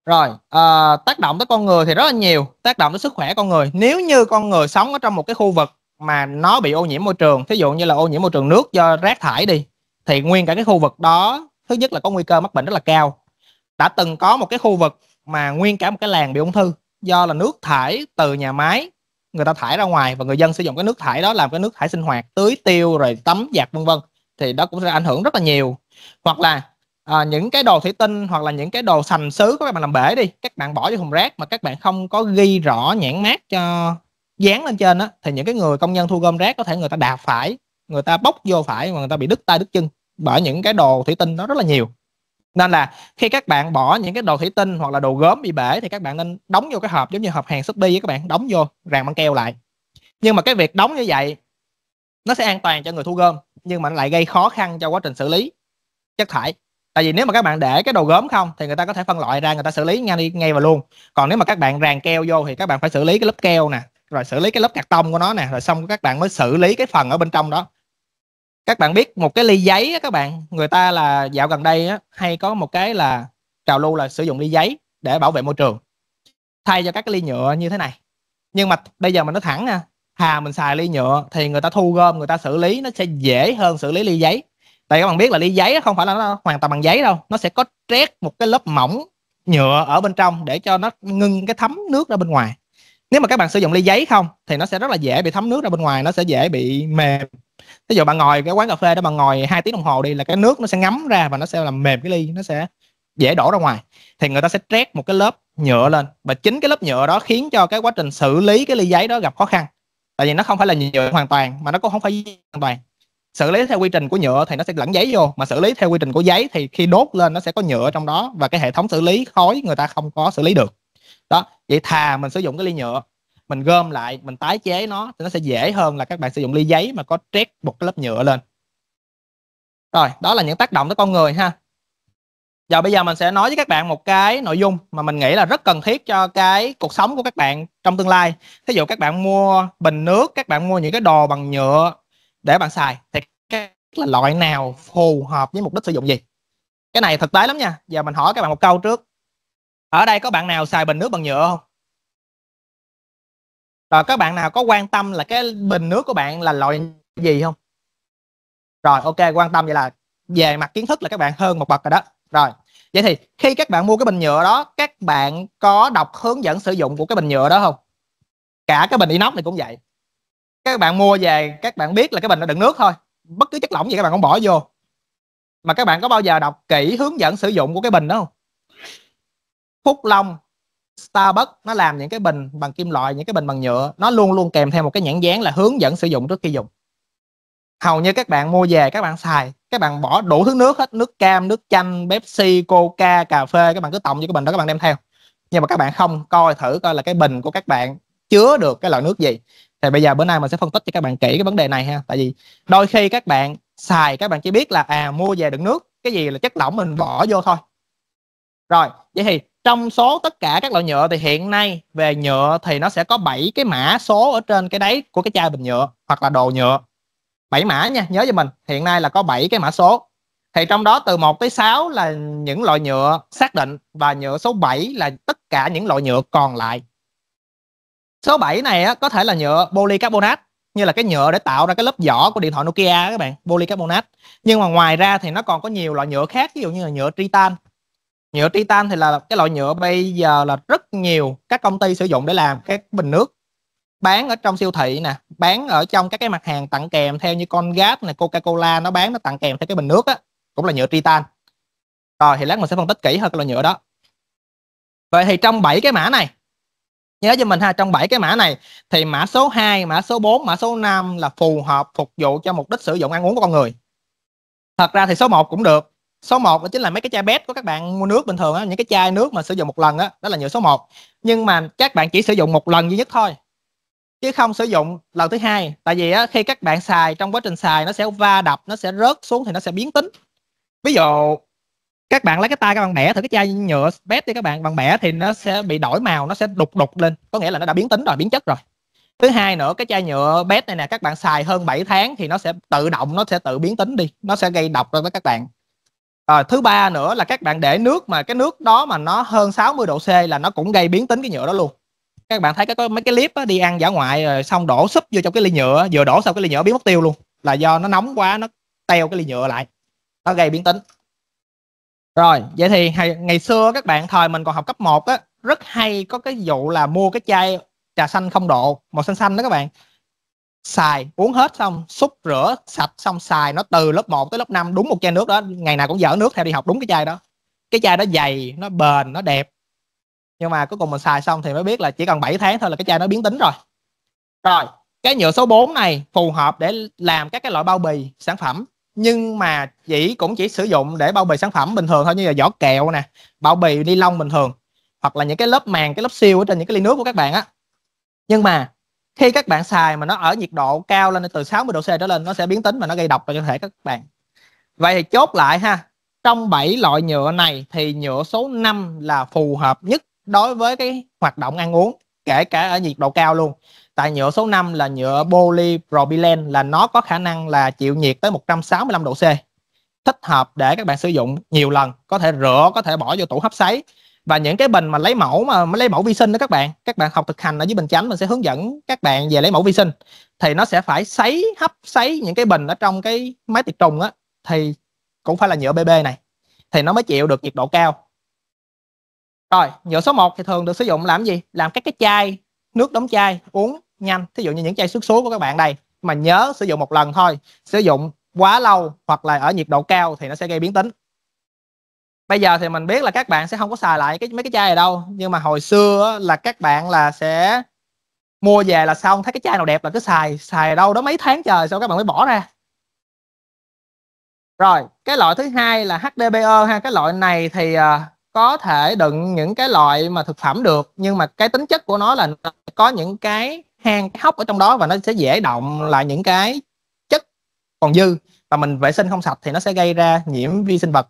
rồi à, tác động tới con người thì rất là nhiều tác động tới sức khỏe con người nếu như con người sống ở trong một cái khu vực mà nó bị ô nhiễm môi trường thí dụ như là ô nhiễm môi trường nước do rác thải đi thì nguyên cả cái khu vực đó thứ nhất là có nguy cơ mắc bệnh rất là cao đã từng có một cái khu vực mà nguyên cả một cái làng bị ung thư do là nước thải từ nhà máy người ta thải ra ngoài và người dân sử dụng cái nước thải đó làm cái nước thải sinh hoạt tưới tiêu rồi tắm giặt vân vân thì đó cũng sẽ ảnh hưởng rất là nhiều hoặc là à, những cái đồ thủy tinh hoặc là những cái đồ sành sứ các bạn làm bể đi các bạn bỏ vô thùng rác mà các bạn không có ghi rõ nhãn mát cho dán lên trên á thì những cái người công nhân thu gom rác có thể người ta đạp phải người ta bốc vô phải mà người ta bị đứt tay đứt chân bởi những cái đồ thủy tinh nó rất là nhiều nên là khi các bạn bỏ những cái đồ thủy tinh hoặc là đồ gốm bị bể thì các bạn nên đóng vô cái hộp giống như hộp hàng shopee các bạn đóng vô ràng băng keo lại nhưng mà cái việc đóng như vậy nó sẽ an toàn cho người thu gom nhưng mà nó lại gây khó khăn cho quá trình xử lý chất thải tại vì nếu mà các bạn để cái đồ gốm không thì người ta có thể phân loại ra người ta xử lý ngay đi ngay và luôn còn nếu mà các bạn ràng keo vô thì các bạn phải xử lý cái lớp keo nè rồi xử lý cái lớp cạc tông của nó nè rồi xong các bạn mới xử lý cái phần ở bên trong đó các bạn biết một cái ly giấy á, các bạn người ta là dạo gần đây á, hay có một cái là trào lưu là sử dụng ly giấy để bảo vệ môi trường thay cho các cái ly nhựa như thế này nhưng mà bây giờ mình nói thẳng nha hà mình xài ly nhựa thì người ta thu gom người ta xử lý nó sẽ dễ hơn xử lý ly giấy tại các bạn biết là ly giấy không phải là nó hoàn toàn bằng giấy đâu nó sẽ có trét một cái lớp mỏng nhựa ở bên trong để cho nó ngưng cái thấm nước ra bên ngoài nếu mà các bạn sử dụng ly giấy không thì nó sẽ rất là dễ bị thấm nước ra bên ngoài nó sẽ dễ bị mềm ví dụ bạn ngồi cái quán cà phê đó bạn ngồi hai tiếng đồng hồ đi là cái nước nó sẽ ngấm ra và nó sẽ làm mềm cái ly nó sẽ dễ đổ ra ngoài thì người ta sẽ trét một cái lớp nhựa lên và chính cái lớp nhựa đó khiến cho cái quá trình xử lý cái ly giấy đó gặp khó khăn tại vì nó không phải là nhựa hoàn toàn mà nó cũng không phải hoàn toàn xử lý theo quy trình của nhựa thì nó sẽ lẫn giấy vô mà xử lý theo quy trình của giấy thì khi đốt lên nó sẽ có nhựa trong đó và cái hệ thống xử lý khói người ta không có xử lý được đó vậy thà mình sử dụng cái ly nhựa mình gom lại mình tái chế nó thì nó sẽ dễ hơn là các bạn sử dụng ly giấy mà có trét một cái lớp nhựa lên rồi đó là những tác động tới con người ha giờ bây giờ mình sẽ nói với các bạn một cái nội dung mà mình nghĩ là rất cần thiết cho cái cuộc sống của các bạn trong tương lai thí dụ các bạn mua bình nước các bạn mua những cái đồ bằng nhựa để bạn xài thì cái là loại nào phù hợp với mục đích sử dụng gì cái này thực tế lắm nha giờ mình hỏi các bạn một câu trước ở đây có bạn nào xài bình nước bằng nhựa không rồi các bạn nào có quan tâm là cái bình nước của bạn là loại gì không rồi ok quan tâm vậy là về mặt kiến thức là các bạn hơn một bậc rồi đó rồi vậy thì khi các bạn mua cái bình nhựa đó các bạn có đọc hướng dẫn sử dụng của cái bình nhựa đó không cả cái bình inox này cũng vậy các bạn mua về các bạn biết là cái bình nó đựng nước thôi bất cứ chất lỏng gì các bạn cũng bỏ vô mà các bạn có bao giờ đọc kỹ hướng dẫn sử dụng của cái bình đó không phúc long Starbucks nó làm những cái bình bằng kim loại những cái bình bằng nhựa nó luôn luôn kèm theo một cái nhãn dán là hướng dẫn sử dụng trước khi dùng hầu như các bạn mua về các bạn xài các bạn bỏ đủ thứ nước hết nước cam nước chanh Pepsi Coca cà phê các bạn cứ tổng vô cái bình đó các bạn đem theo nhưng mà các bạn không coi thử coi là cái bình của các bạn chứa được cái loại nước gì thì bây giờ bữa nay mình sẽ phân tích cho các bạn kỹ cái vấn đề này ha tại vì đôi khi các bạn xài các bạn chỉ biết là à mua về đựng nước cái gì là chất lỏng mình bỏ vô thôi rồi vậy thì trong số tất cả các loại nhựa thì hiện nay về nhựa thì nó sẽ có 7 cái mã số ở trên cái đáy của cái chai bình nhựa hoặc là đồ nhựa 7 mã nha nhớ cho mình hiện nay là có 7 cái mã số thì trong đó từ 1 tới 6 là những loại nhựa xác định và nhựa số 7 là tất cả những loại nhựa còn lại số 7 này á, có thể là nhựa polycarbonate như là cái nhựa để tạo ra cái lớp vỏ của điện thoại Nokia các bạn polycarbonate nhưng mà ngoài ra thì nó còn có nhiều loại nhựa khác ví dụ như là nhựa tritan nhựa titan thì là cái loại nhựa bây giờ là rất nhiều các công ty sử dụng để làm các bình nước bán ở trong siêu thị nè bán ở trong các cái mặt hàng tặng kèm theo như con gáp này coca cola nó bán nó tặng kèm theo cái bình nước á cũng là nhựa titan rồi thì lát mình sẽ phân tích kỹ hơn cái loại nhựa đó vậy thì trong 7 cái mã này nhớ cho mình ha trong 7 cái mã này thì mã số 2, mã số 4, mã số 5 là phù hợp phục vụ cho mục đích sử dụng ăn uống của con người thật ra thì số 1 cũng được số 1 đó chính là mấy cái chai bét của các bạn mua nước bình thường á những cái chai nước mà sử dụng một lần á đó, đó là nhựa số 1 nhưng mà các bạn chỉ sử dụng một lần duy nhất thôi chứ không sử dụng lần thứ hai tại vì á, khi các bạn xài trong quá trình xài nó sẽ va đập nó sẽ rớt xuống thì nó sẽ biến tính ví dụ các bạn lấy cái tay các bạn bẻ thử cái chai nhựa bét đi các bạn bằng bẻ thì nó sẽ bị đổi màu nó sẽ đục đục lên có nghĩa là nó đã biến tính rồi biến chất rồi thứ hai nữa cái chai nhựa bét này nè các bạn xài hơn 7 tháng thì nó sẽ tự động nó sẽ tự biến tính đi nó sẽ gây độc ra với các bạn à, thứ ba nữa là các bạn để nước mà cái nước đó mà nó hơn 60 độ C là nó cũng gây biến tính cái nhựa đó luôn các bạn thấy cái mấy cái clip á, đi ăn giả ngoại rồi xong đổ súp vô trong cái ly nhựa vừa đổ xong cái ly nhựa biến mất tiêu luôn là do nó nóng quá nó teo cái ly nhựa lại nó gây biến tính rồi vậy thì ngày, ngày xưa các bạn thời mình còn học cấp 1 á rất hay có cái vụ là mua cái chai trà xanh không độ màu xanh xanh đó các bạn xài uống hết xong xúc rửa sạch xong xài nó từ lớp 1 tới lớp 5 đúng một chai nước đó ngày nào cũng dở nước theo đi học đúng cái chai đó cái chai đó dày nó bền nó đẹp nhưng mà cuối cùng mình xài xong thì mới biết là chỉ cần 7 tháng thôi là cái chai nó biến tính rồi rồi cái nhựa số 4 này phù hợp để làm các cái loại bao bì sản phẩm nhưng mà chỉ cũng chỉ sử dụng để bao bì sản phẩm bình thường thôi như là vỏ kẹo nè bao bì ni lông bình thường hoặc là những cái lớp màng cái lớp siêu ở trên những cái ly nước của các bạn á nhưng mà khi các bạn xài mà nó ở nhiệt độ cao lên từ 60 độ C trở lên nó sẽ biến tính và nó gây độc cho cơ thể các bạn vậy thì chốt lại ha trong 7 loại nhựa này thì nhựa số 5 là phù hợp nhất đối với cái hoạt động ăn uống kể cả ở nhiệt độ cao luôn tại nhựa số 5 là nhựa polypropylene là nó có khả năng là chịu nhiệt tới 165 độ C thích hợp để các bạn sử dụng nhiều lần có thể rửa có thể bỏ vô tủ hấp sấy và những cái bình mà lấy mẫu mà mới lấy mẫu vi sinh đó các bạn các bạn học thực hành ở dưới bình chánh mình sẽ hướng dẫn các bạn về lấy mẫu vi sinh thì nó sẽ phải sấy hấp sấy những cái bình ở trong cái máy tiệt trùng á thì cũng phải là nhựa BB này thì nó mới chịu được nhiệt độ cao rồi nhựa số 1 thì thường được sử dụng làm gì làm các cái chai nước đóng chai uống nhanh thí dụ như những chai xuất số của các bạn đây mà nhớ sử dụng một lần thôi sử dụng quá lâu hoặc là ở nhiệt độ cao thì nó sẽ gây biến tính bây giờ thì mình biết là các bạn sẽ không có xài lại cái mấy cái chai này đâu nhưng mà hồi xưa là các bạn là sẽ mua về là xong thấy cái chai nào đẹp là cứ xài xài đâu đó mấy tháng trời sau các bạn mới bỏ ra rồi cái loại thứ hai là HDPE ha cái loại này thì à, có thể đựng những cái loại mà thực phẩm được nhưng mà cái tính chất của nó là nó có những cái hang cái hốc ở trong đó và nó sẽ dễ động lại những cái chất còn dư và mình vệ sinh không sạch thì nó sẽ gây ra nhiễm vi sinh vật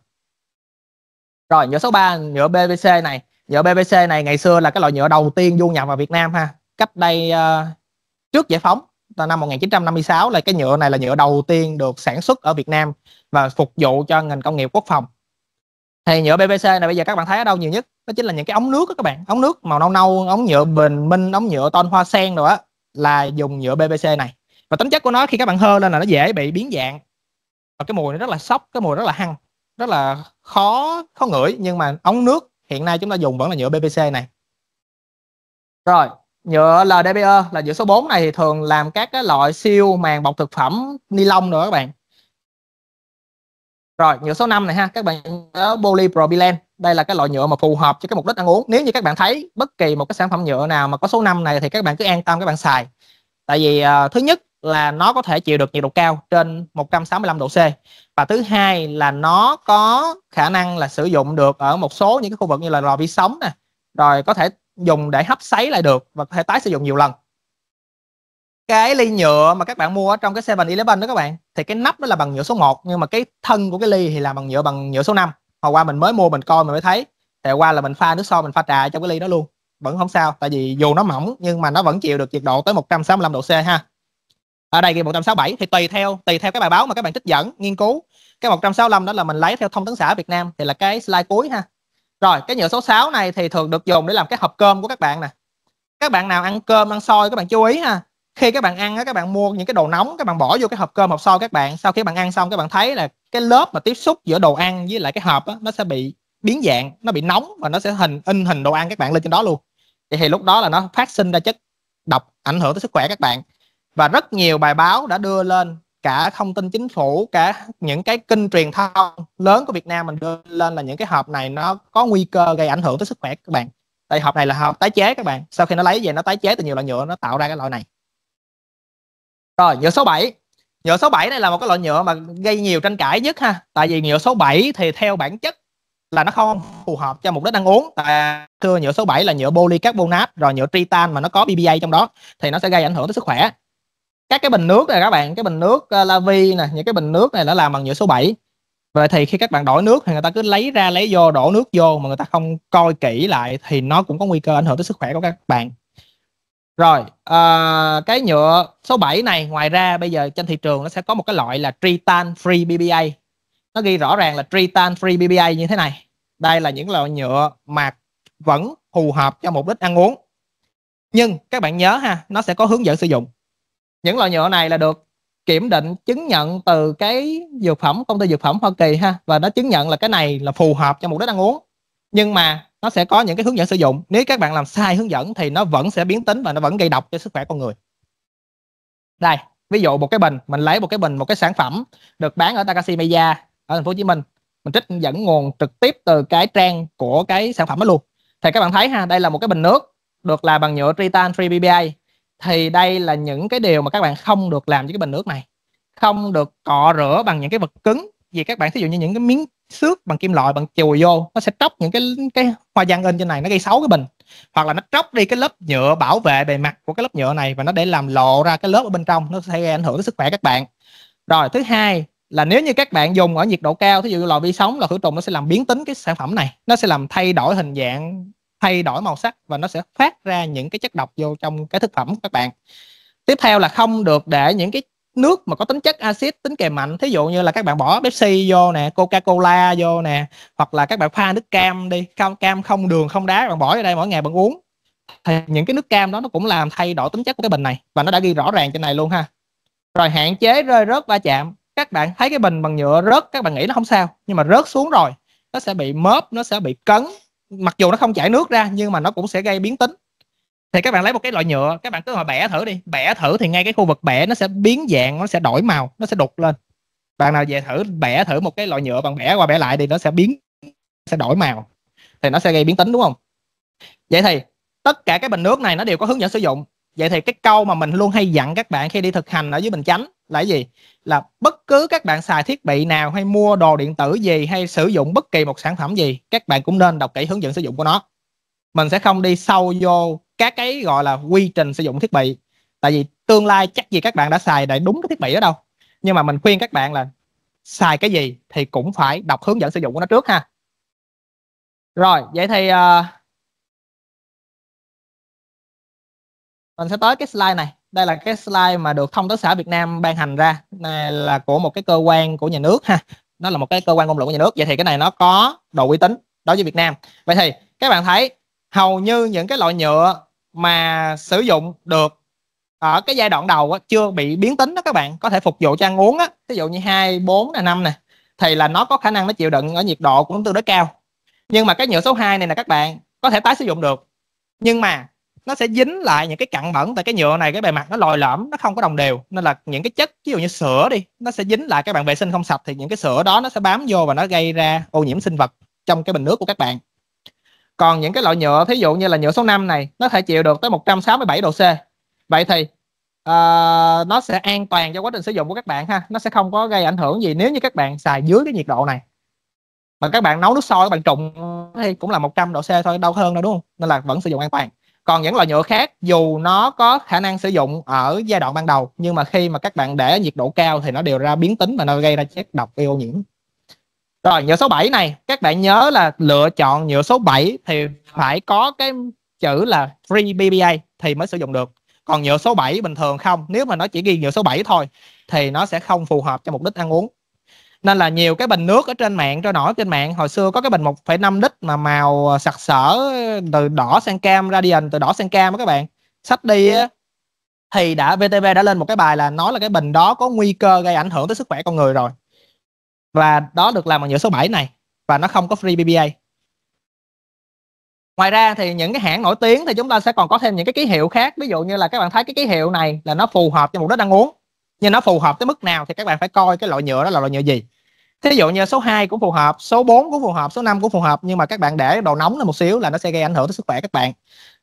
rồi nhựa số 3 nhựa PVC này nhựa PVC này ngày xưa là cái loại nhựa đầu tiên du nhập vào Việt Nam ha cách đây uh, trước giải phóng năm 1956 là cái nhựa này là nhựa đầu tiên được sản xuất ở Việt Nam và phục vụ cho ngành công nghiệp quốc phòng thì nhựa PVC này bây giờ các bạn thấy ở đâu nhiều nhất đó chính là những cái ống nước đó các bạn ống nước màu nâu nâu ống nhựa bình minh ống nhựa ton hoa sen rồi á là dùng nhựa PVC này và tính chất của nó khi các bạn hơ lên là nó dễ bị biến dạng và cái mùi nó rất là sốc cái mùi rất là hăng rất là khó khó ngửi nhưng mà ống nước hiện nay chúng ta dùng vẫn là nhựa PVC này rồi nhựa LDPE là nhựa số 4 này thì thường làm các cái loại siêu màng bọc thực phẩm ni lông nữa các bạn rồi nhựa số 5 này ha các bạn nhớ polypropylene đây là cái loại nhựa mà phù hợp cho cái mục đích ăn uống nếu như các bạn thấy bất kỳ một cái sản phẩm nhựa nào mà có số 5 này thì các bạn cứ an tâm các bạn xài tại vì uh, thứ nhất là nó có thể chịu được nhiệt độ cao trên 165 độ C và thứ hai là nó có khả năng là sử dụng được ở một số những cái khu vực như là lò vi sóng nè rồi có thể dùng để hấp sấy lại được và có thể tái sử dụng nhiều lần cái ly nhựa mà các bạn mua ở trong cái 7 Eleven đó các bạn thì cái nắp đó là bằng nhựa số 1 nhưng mà cái thân của cái ly thì là bằng nhựa bằng nhựa số 5 hồi qua mình mới mua mình coi mình mới thấy thì qua là mình pha nước sôi mình pha trà trong cái ly đó luôn vẫn không sao tại vì dù nó mỏng nhưng mà nó vẫn chịu được nhiệt độ tới 165 độ C ha ở đây ghi 167 thì tùy theo tùy theo cái bài báo mà các bạn trích dẫn nghiên cứu cái 165 đó là mình lấy theo thông tấn xã Việt Nam thì là cái slide cuối ha rồi cái nhựa số 6 này thì thường được dùng để làm cái hộp cơm của các bạn nè các bạn nào ăn cơm ăn xôi các bạn chú ý ha khi các bạn ăn các bạn mua những cái đồ nóng các bạn bỏ vô cái hộp cơm hộp xôi các bạn sau khi bạn ăn xong các bạn thấy là cái lớp mà tiếp xúc giữa đồ ăn với lại cái hộp đó, nó sẽ bị biến dạng nó bị nóng và nó sẽ hình in hình đồ ăn các bạn lên trên đó luôn thì, thì lúc đó là nó phát sinh ra chất độc ảnh hưởng tới sức khỏe các bạn và rất nhiều bài báo đã đưa lên cả thông tin chính phủ cả những cái kênh truyền thông lớn của Việt Nam mình đưa lên là những cái hộp này nó có nguy cơ gây ảnh hưởng tới sức khỏe các bạn tại hộp này là hộp tái chế các bạn sau khi nó lấy về nó tái chế từ nhiều loại nhựa nó tạo ra cái loại này rồi nhựa số 7 nhựa số 7 này là một cái loại nhựa mà gây nhiều tranh cãi nhất ha tại vì nhựa số 7 thì theo bản chất là nó không phù hợp cho mục đích ăn uống tại thưa nhựa số 7 là nhựa polycarbonate rồi nhựa tritan mà nó có BPA trong đó thì nó sẽ gây ảnh hưởng tới sức khỏe các cái bình nước này các bạn cái bình nước uh, ờ, lavi nè những cái bình nước này nó làm bằng nhựa số 7 vậy thì khi các bạn đổi nước thì người ta cứ lấy ra lấy vô đổ nước vô mà người ta không coi kỹ lại thì nó cũng có nguy cơ ảnh hưởng tới sức khỏe của các bạn rồi uh, cái nhựa số 7 này ngoài ra bây giờ trên thị trường nó sẽ có một cái loại là Tritan Free BPA nó ghi rõ ràng là Tritan Free BPA như thế này đây là những loại nhựa mà vẫn phù hợp cho mục đích ăn uống nhưng các bạn nhớ ha nó sẽ có hướng dẫn sử dụng những loại nhựa này là được kiểm định chứng nhận từ cái dược phẩm công ty dược phẩm Hoa Kỳ ha và nó chứng nhận là cái này là phù hợp cho mục đích ăn uống nhưng mà nó sẽ có những cái hướng dẫn sử dụng nếu các bạn làm sai hướng dẫn thì nó vẫn sẽ biến tính và nó vẫn gây độc cho sức khỏe con người đây ví dụ một cái bình mình lấy một cái bình một cái sản phẩm được bán ở Takashimaya ở thành phố Hồ Chí Minh mình trích dẫn nguồn trực tiếp từ cái trang của cái sản phẩm đó luôn thì các bạn thấy ha đây là một cái bình nước được làm bằng nhựa tritan 3 BPA thì đây là những cái điều mà các bạn không được làm với cái bình nước này không được cọ rửa bằng những cái vật cứng vì các bạn thí dụ như những cái miếng xước bằng kim loại bằng chùi vô nó sẽ tróc những cái cái hoa văn in trên này nó gây xấu cái bình hoặc là nó tróc đi cái lớp nhựa bảo vệ bề mặt của cái lớp nhựa này và nó để làm lộ ra cái lớp ở bên trong nó sẽ gây ảnh hưởng tới sức khỏe các bạn rồi thứ hai là nếu như các bạn dùng ở nhiệt độ cao thí dụ như lò vi sóng là khử trùng nó sẽ làm biến tính cái sản phẩm này nó sẽ làm thay đổi hình dạng thay đổi màu sắc và nó sẽ phát ra những cái chất độc vô trong cái thực phẩm các bạn tiếp theo là không được để những cái nước mà có tính chất axit tính kèm mạnh thí dụ như là các bạn bỏ Pepsi vô nè Coca Cola vô nè hoặc là các bạn pha nước cam đi cam cam không đường không đá bạn bỏ vô đây mỗi ngày bạn uống thì những cái nước cam đó nó cũng làm thay đổi tính chất của cái bình này và nó đã ghi rõ ràng trên này luôn ha rồi hạn chế rơi rớt va chạm các bạn thấy cái bình bằng nhựa rớt các bạn nghĩ nó không sao nhưng mà rớt xuống rồi nó sẽ bị mớp nó sẽ bị cấn mặc dù nó không chảy nước ra nhưng mà nó cũng sẽ gây biến tính thì các bạn lấy một cái loại nhựa các bạn cứ mà bẻ thử đi bẻ thử thì ngay cái khu vực bẻ nó sẽ biến dạng nó sẽ đổi màu nó sẽ đục lên bạn nào về thử bẻ thử một cái loại nhựa bằng bẻ qua bẻ lại thì nó sẽ biến sẽ đổi màu thì nó sẽ gây biến tính đúng không vậy thì tất cả cái bình nước này nó đều có hướng dẫn sử dụng vậy thì cái câu mà mình luôn hay dặn các bạn khi đi thực hành ở dưới bình chánh là gì là bất cứ các bạn xài thiết bị nào hay mua đồ điện tử gì hay sử dụng bất kỳ một sản phẩm gì các bạn cũng nên đọc kỹ hướng dẫn sử dụng của nó mình sẽ không đi sâu vô các cái gọi là quy trình sử dụng thiết bị tại vì tương lai chắc gì các bạn đã xài để đúng cái thiết bị đó đâu nhưng mà mình khuyên các bạn là xài cái gì thì cũng phải đọc hướng dẫn sử dụng của nó trước ha rồi vậy thì uh, mình sẽ tới cái slide này đây là cái slide mà được thông tấn xã Việt Nam ban hành ra này là của một cái cơ quan của nhà nước ha nó là một cái cơ quan ngôn luận của nhà nước vậy thì cái này nó có độ uy tín đối với Việt Nam vậy thì các bạn thấy hầu như những cái loại nhựa mà sử dụng được ở cái giai đoạn đầu á, chưa bị biến tính đó các bạn có thể phục vụ cho ăn uống á, ví dụ như hai bốn là năm nè thì là nó có khả năng nó chịu đựng ở nhiệt độ cũng tương đối cao nhưng mà cái nhựa số 2 này là các bạn có thể tái sử dụng được nhưng mà nó sẽ dính lại những cái cặn bẩn tại cái nhựa này cái bề mặt nó lồi lõm nó không có đồng đều nên là những cái chất ví dụ như sữa đi nó sẽ dính lại các bạn vệ sinh không sạch thì những cái sữa đó nó sẽ bám vô và nó gây ra ô nhiễm sinh vật trong cái bình nước của các bạn còn những cái loại nhựa thí dụ như là nhựa số 5 này nó thể chịu được tới 167 độ C vậy thì uh, nó sẽ an toàn cho quá trình sử dụng của các bạn ha nó sẽ không có gây ảnh hưởng gì nếu như các bạn xài dưới cái nhiệt độ này mà các bạn nấu nước sôi các bạn trụng thì cũng là 100 độ C thôi đâu hơn đâu đúng không nên là vẫn sử dụng an toàn còn những loại nhựa khác dù nó có khả năng sử dụng ở giai đoạn ban đầu nhưng mà khi mà các bạn để nhiệt độ cao thì nó đều ra biến tính và nó gây ra chất độc gây ô nhiễm rồi nhựa số 7 này các bạn nhớ là lựa chọn nhựa số 7 thì phải có cái chữ là free BPA thì mới sử dụng được còn nhựa số 7 bình thường không nếu mà nó chỉ ghi nhựa số 7 thôi thì nó sẽ không phù hợp cho mục đích ăn uống nên là nhiều cái bình nước ở trên mạng cho nổi trên mạng hồi xưa có cái bình 1,5 lít mà màu ờ, sặc sỡ ờ, từ đỏ sang cam radiant từ đỏ sang cam đó các bạn sách đi á thì đã VTV đã lên một cái bài là nói là cái bình đó có nguy cơ gây ảnh hưởng tới sức khỏe con người rồi và đó được làm bằng nhựa số 7 này và nó không có free bba ngoài ra thì những cái hãng nổi tiếng thì chúng ta sẽ còn có thêm những cái ký hiệu khác ví dụ như là các bạn thấy cái ký hiệu này là nó phù hợp cho mục đích ăn uống nhưng nó phù hợp tới mức nào thì các bạn phải coi cái loại nhựa đó là loại nhựa gì thí dụ như số 2 cũng phù hợp số 4 cũng phù hợp số 5 cũng phù hợp nhưng mà các bạn để đồ nóng lên một xíu là nó sẽ gây ảnh hưởng tới sức khỏe các bạn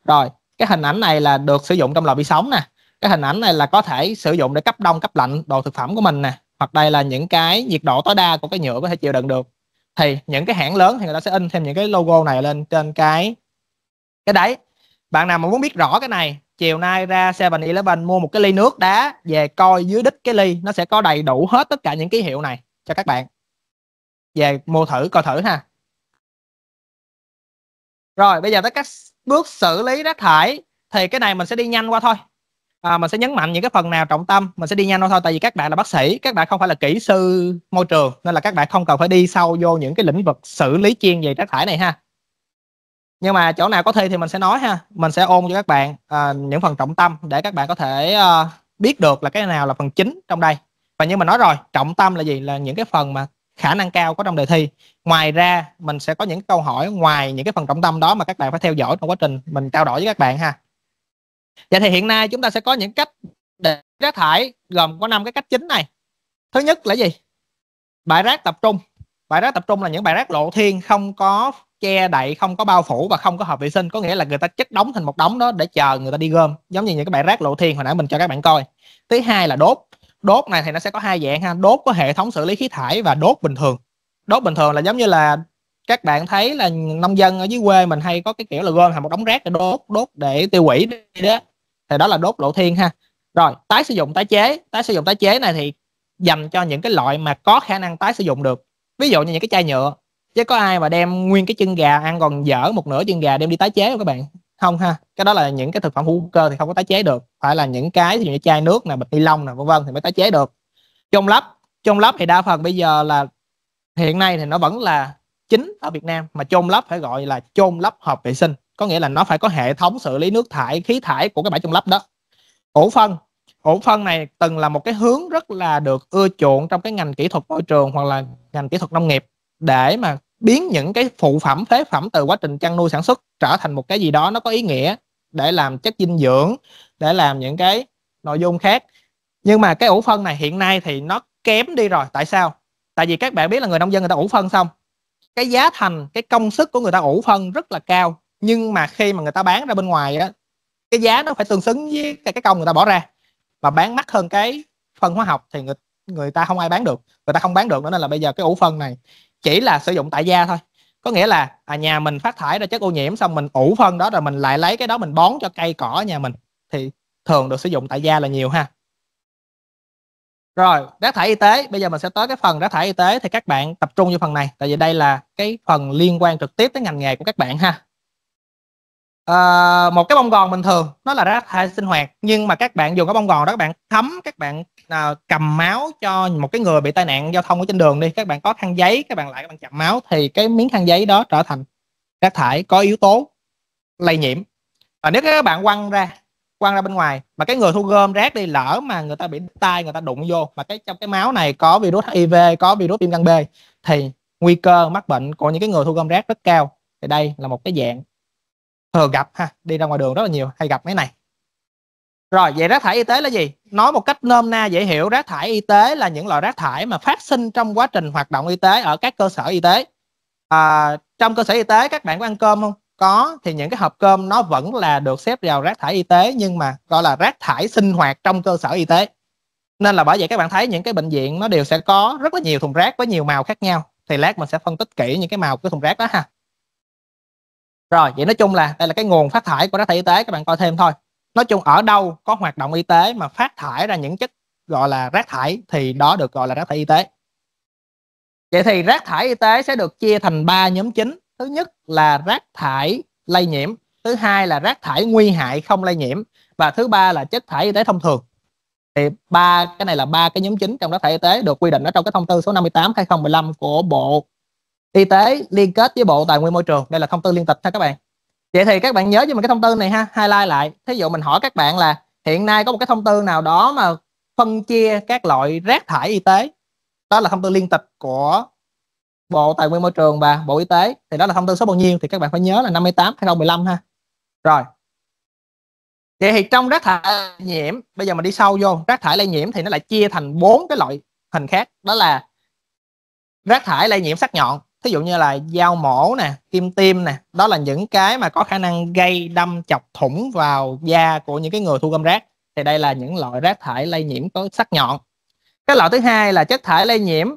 rồi cái hình ảnh này là được sử dụng trong lò vi sóng nè cái hình ảnh này là có thể sử dụng để cấp đông cấp lạnh đồ thực phẩm của mình nè hoặc đây là những cái nhiệt độ tối đa của cái nhựa có thể chịu đựng được thì những cái hãng lớn thì người ta sẽ in thêm những cái logo này lên trên cái cái đấy bạn nào mà muốn biết rõ cái này chiều nay ra 7-Eleven mua một cái ly nước đá về coi dưới đích cái ly nó sẽ có đầy đủ hết tất cả những ký hiệu này cho các bạn về mua thử coi thử ha rồi bây giờ tới các bước xử lý rác thải thì cái này mình sẽ đi nhanh qua thôi à, mình sẽ nhấn mạnh những cái phần nào trọng tâm mình sẽ đi nhanh qua thôi tại vì các bạn là bác sĩ các bạn không phải là kỹ sư môi trường nên là các bạn không cần phải đi sâu vô những cái lĩnh vực xử lý chuyên về rác thải này ha nhưng mà chỗ nào có thi thì mình sẽ nói ha mình sẽ ôn cho các bạn à, những phần trọng tâm để các bạn có thể à, biết được là cái nào là phần chính trong đây và như mình nói rồi trọng tâm là gì là những cái phần mà khả năng cao có trong đề thi ngoài ra mình sẽ có những câu hỏi ngoài những cái phần trọng tâm đó mà các bạn phải theo dõi trong quá trình mình trao đổi với các bạn ha vậy dạ thì hiện nay chúng ta sẽ có những cách để rác thải gồm có năm cái cách chính này thứ nhất là gì bãi rác tập trung bãi rác tập trung là những bãi rác lộ thiên không có che đậy không có bao phủ và không có hợp vệ sinh có nghĩa là người ta chất đóng thành một đống đó để chờ người ta đi gom giống như những cái bãi rác lộ thiên hồi nãy mình cho các bạn coi thứ hai là đốt đốt này thì nó sẽ có hai dạng ha đốt có hệ thống xử lý khí thải và đốt bình thường đốt bình thường là giống như là các bạn thấy là nông dân ở dưới quê mình hay có cái kiểu là gom thành một đống rác để đốt đốt để tiêu hủy đó thì đó là đốt lộ thiên ha rồi tái sử dụng tái chế tái sử dụng tái chế này thì dành cho những cái loại mà có khả năng tái sử dụng được ví dụ như những cái chai nhựa chứ có ai mà đem nguyên cái chân gà ăn còn dở một nửa chân gà đem đi tái chế không các bạn không ha cái đó là những cái thực phẩm hữu cơ thì không có tái chế được phải là những cái ví như chai nước nè bịch ni lông nè vân vân thì mới tái chế được trong lắp trong lắp thì đa phần bây giờ là hiện nay thì nó vẫn là chính ở Việt Nam mà chôn lấp phải gọi là chôn lấp hợp vệ sinh có nghĩa là nó phải có hệ thống xử lý nước thải khí thải của cái bãi chôn lấp đó ổ phân ổ phân này từng là một cái hướng rất là được ưa chuộng trong cái ngành kỹ thuật môi trường hoặc là ngành kỹ thuật nông nghiệp để mà biến những cái phụ phẩm phế phẩm từ quá trình chăn nuôi sản xuất trở thành một cái gì đó nó có ý nghĩa để làm chất dinh dưỡng để làm những cái nội dung khác nhưng mà cái ủ phân này hiện nay thì nó kém đi rồi tại sao tại vì các bạn biết là người nông dân người ta ủ phân xong cái giá thành cái công sức của người ta ủ phân rất là cao nhưng mà khi mà người ta bán ra bên ngoài á cái giá nó phải tương xứng với cái công người ta bỏ ra mà bán mắc hơn cái phân hóa học thì người người ta không ai bán được người ta không bán được nữa nên là bây giờ cái ủ phân này chỉ là sử dụng tại gia thôi có nghĩa là à, nhà mình phát thải ra chất ô nhiễm xong mình ủ phân đó rồi mình lại lấy cái đó mình bón cho cây cỏ nhà mình thì thường được sử dụng tại gia là nhiều ha rồi rác thải y tế bây giờ mình sẽ tới cái phần rác thải y tế thì các bạn tập trung vào phần này tại vì đây là cái phần liên quan trực tiếp tới ngành nghề của các bạn ha à, một cái bông gòn bình thường nó là rác thải sinh hoạt nhưng mà các bạn dùng cái bông gòn đó các bạn thấm các bạn à, cầm máu cho một cái người bị tai nạn giao thông ở trên đường đi các bạn có khăn giấy các bạn lại các bạn chạm máu thì cái miếng khăn giấy đó trở thành rác thải có yếu tố lây nhiễm và nếu các bạn quăng ra quăng ra bên ngoài mà cái người thu gom rác đi lỡ mà người ta bị tai người ta đụng vô mà cái trong cái máu này có virus HIV có virus viêm gan B thì nguy cơ mắc bệnh của những cái người thu gom rác rất cao thì đây là một cái dạng thường gặp ha đi ra ngoài đường rất là nhiều hay gặp mấy này rồi vậy rác thải y tế là gì nói một cách nôm na dễ hiểu rác thải y tế là những loại rác thải mà phát sinh trong quá trình hoạt động y tế ở các cơ sở y tế à, trong cơ sở y tế các bạn có ăn cơm không có thì những cái hộp cơm nó vẫn là được xếp vào rác thải y tế nhưng mà gọi là rác thải sinh hoạt trong cơ sở y tế nên là bởi vậy các bạn thấy những cái bệnh viện nó đều sẽ có rất là nhiều thùng rác với nhiều màu khác nhau thì lát mình sẽ phân tích kỹ những cái màu của thùng rác đó ha rồi vậy nói chung là đây là cái nguồn phát thải của rác thải y tế các bạn coi thêm thôi nói chung ở đâu có hoạt động y tế mà phát thải ra những chất gọi là rác thải thì đó được gọi là rác thải y tế vậy thì rác thải y tế sẽ được chia thành ba nhóm chính thứ nhất là rác thải lây nhiễm thứ hai là rác thải nguy hại không lây nhiễm và thứ ba là chất thải y tế thông thường thì ba cái này là ba cái nhóm chính trong rác thải y tế được quy định ở trong cái thông tư số 58 2015 của Bộ Y tế liên kết với Bộ Tài nguyên Môi trường đây là thông tư liên tịch nha các bạn vậy thì các bạn nhớ cho mình cái thông tư này ha highlight lại thí dụ mình hỏi các bạn là hiện nay có một cái thông tư nào đó mà phân chia các loại rác thải y tế đó là thông tư liên tịch của Bộ Tài nguyên Môi trường và Bộ Y tế thì đó là thông tư số bao nhiêu thì các bạn phải nhớ là 58 2015 ha. Rồi. Vậy thì trong rác thải nhiễm, bây giờ mình đi sâu vô, rác thải lây nhiễm thì nó lại chia thành bốn cái loại hình khác, đó là rác thải lây nhiễm sắc nhọn thí dụ như là dao mổ nè kim tiêm nè đó là những cái mà có khả năng gây đâm chọc thủng vào da của những cái người thu gom rác thì đây là những loại rác thải lây nhiễm có sắc nhọn cái loại thứ hai là chất thải lây nhiễm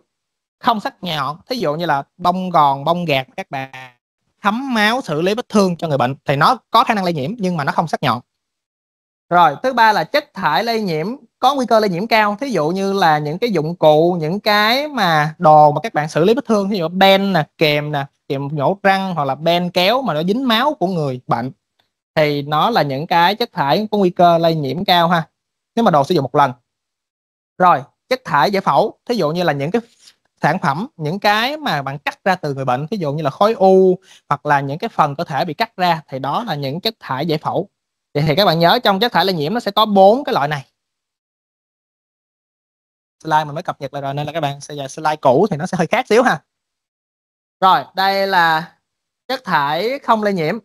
không sắc nhọn thí dụ như là bông gòn bông gạt các bạn thấm máu xử lý vết thương cho người bệnh thì nó có khả năng lây nhiễm nhưng mà nó không sắc nhọn rồi thứ ba là chất thải lây nhiễm có nguy cơ lây nhiễm cao thí dụ như là những cái dụng cụ những cái mà đồ mà các bạn xử lý vết thương thí dụ ben nè kèm nè kèm nhổ răng hoặc là ben kéo mà nó dính máu của người bệnh thì nó là những cái chất thải có nguy cơ lây nhiễm cao ha nếu mà đồ sử dụng một lần rồi chất thải giải phẫu thí dụ như là những cái sản phẩm những cái mà bạn cắt ra từ người bệnh thí dụ như là khối u hoặc là những cái phần cơ thể bị cắt ra thì đó là những chất thải giải phẫu vậy thì các bạn nhớ trong chất thải lây nhiễm nó sẽ có bốn cái loại này slide mình mới cập nhật lại rồi nên là các bạn sẽ giờ slide cũ thì nó sẽ hơi khác xíu ha rồi đây là chất thải không lây nhiễm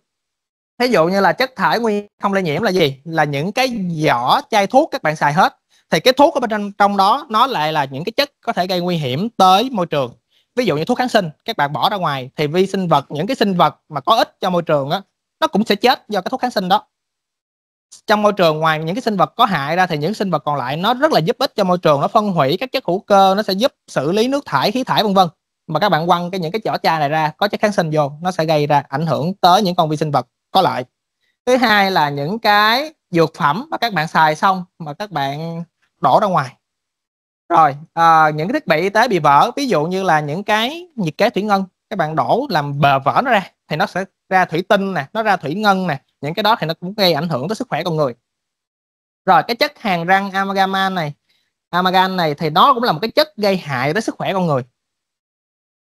ví dụ như là chất thải nguyên không lây nhiễm là gì là những cái vỏ chai thuốc các bạn xài hết thì cái thuốc ở bên trong, trong đó nó lại là những cái chất có thể gây nguy hiểm tới môi trường ví dụ như thuốc kháng sinh các bạn bỏ ra ngoài thì vi sinh vật những cái sinh vật mà có ích cho môi trường á nó cũng sẽ chết do cái thuốc kháng sinh đó trong môi trường ngoài những cái sinh vật có hại ra thì những sinh vật còn lại nó rất là giúp ích cho môi trường nó phân hủy các chất hữu cơ nó sẽ giúp xử lý nước thải khí thải vân vân mà các bạn quăng cái những cái vỏ chai này ra có chất kháng sinh vô nó sẽ gây ra ảnh hưởng tới những con vi sinh vật có lợi thứ hai là những cái dược phẩm mà các bạn xài xong mà các bạn đổ ra ngoài rồi à, những cái thiết bị y tế bị vỡ ví dụ như là những cái nhiệt kế thủy ngân các bạn đổ làm bờ vỡ nó ra thì nó sẽ ra thủy tinh nè nó ra thủy ngân nè những cái đó thì nó cũng gây ảnh hưởng tới sức khỏe con người rồi cái chất hàng răng amalgam này amalgam này thì nó cũng là một cái chất gây hại tới sức khỏe con người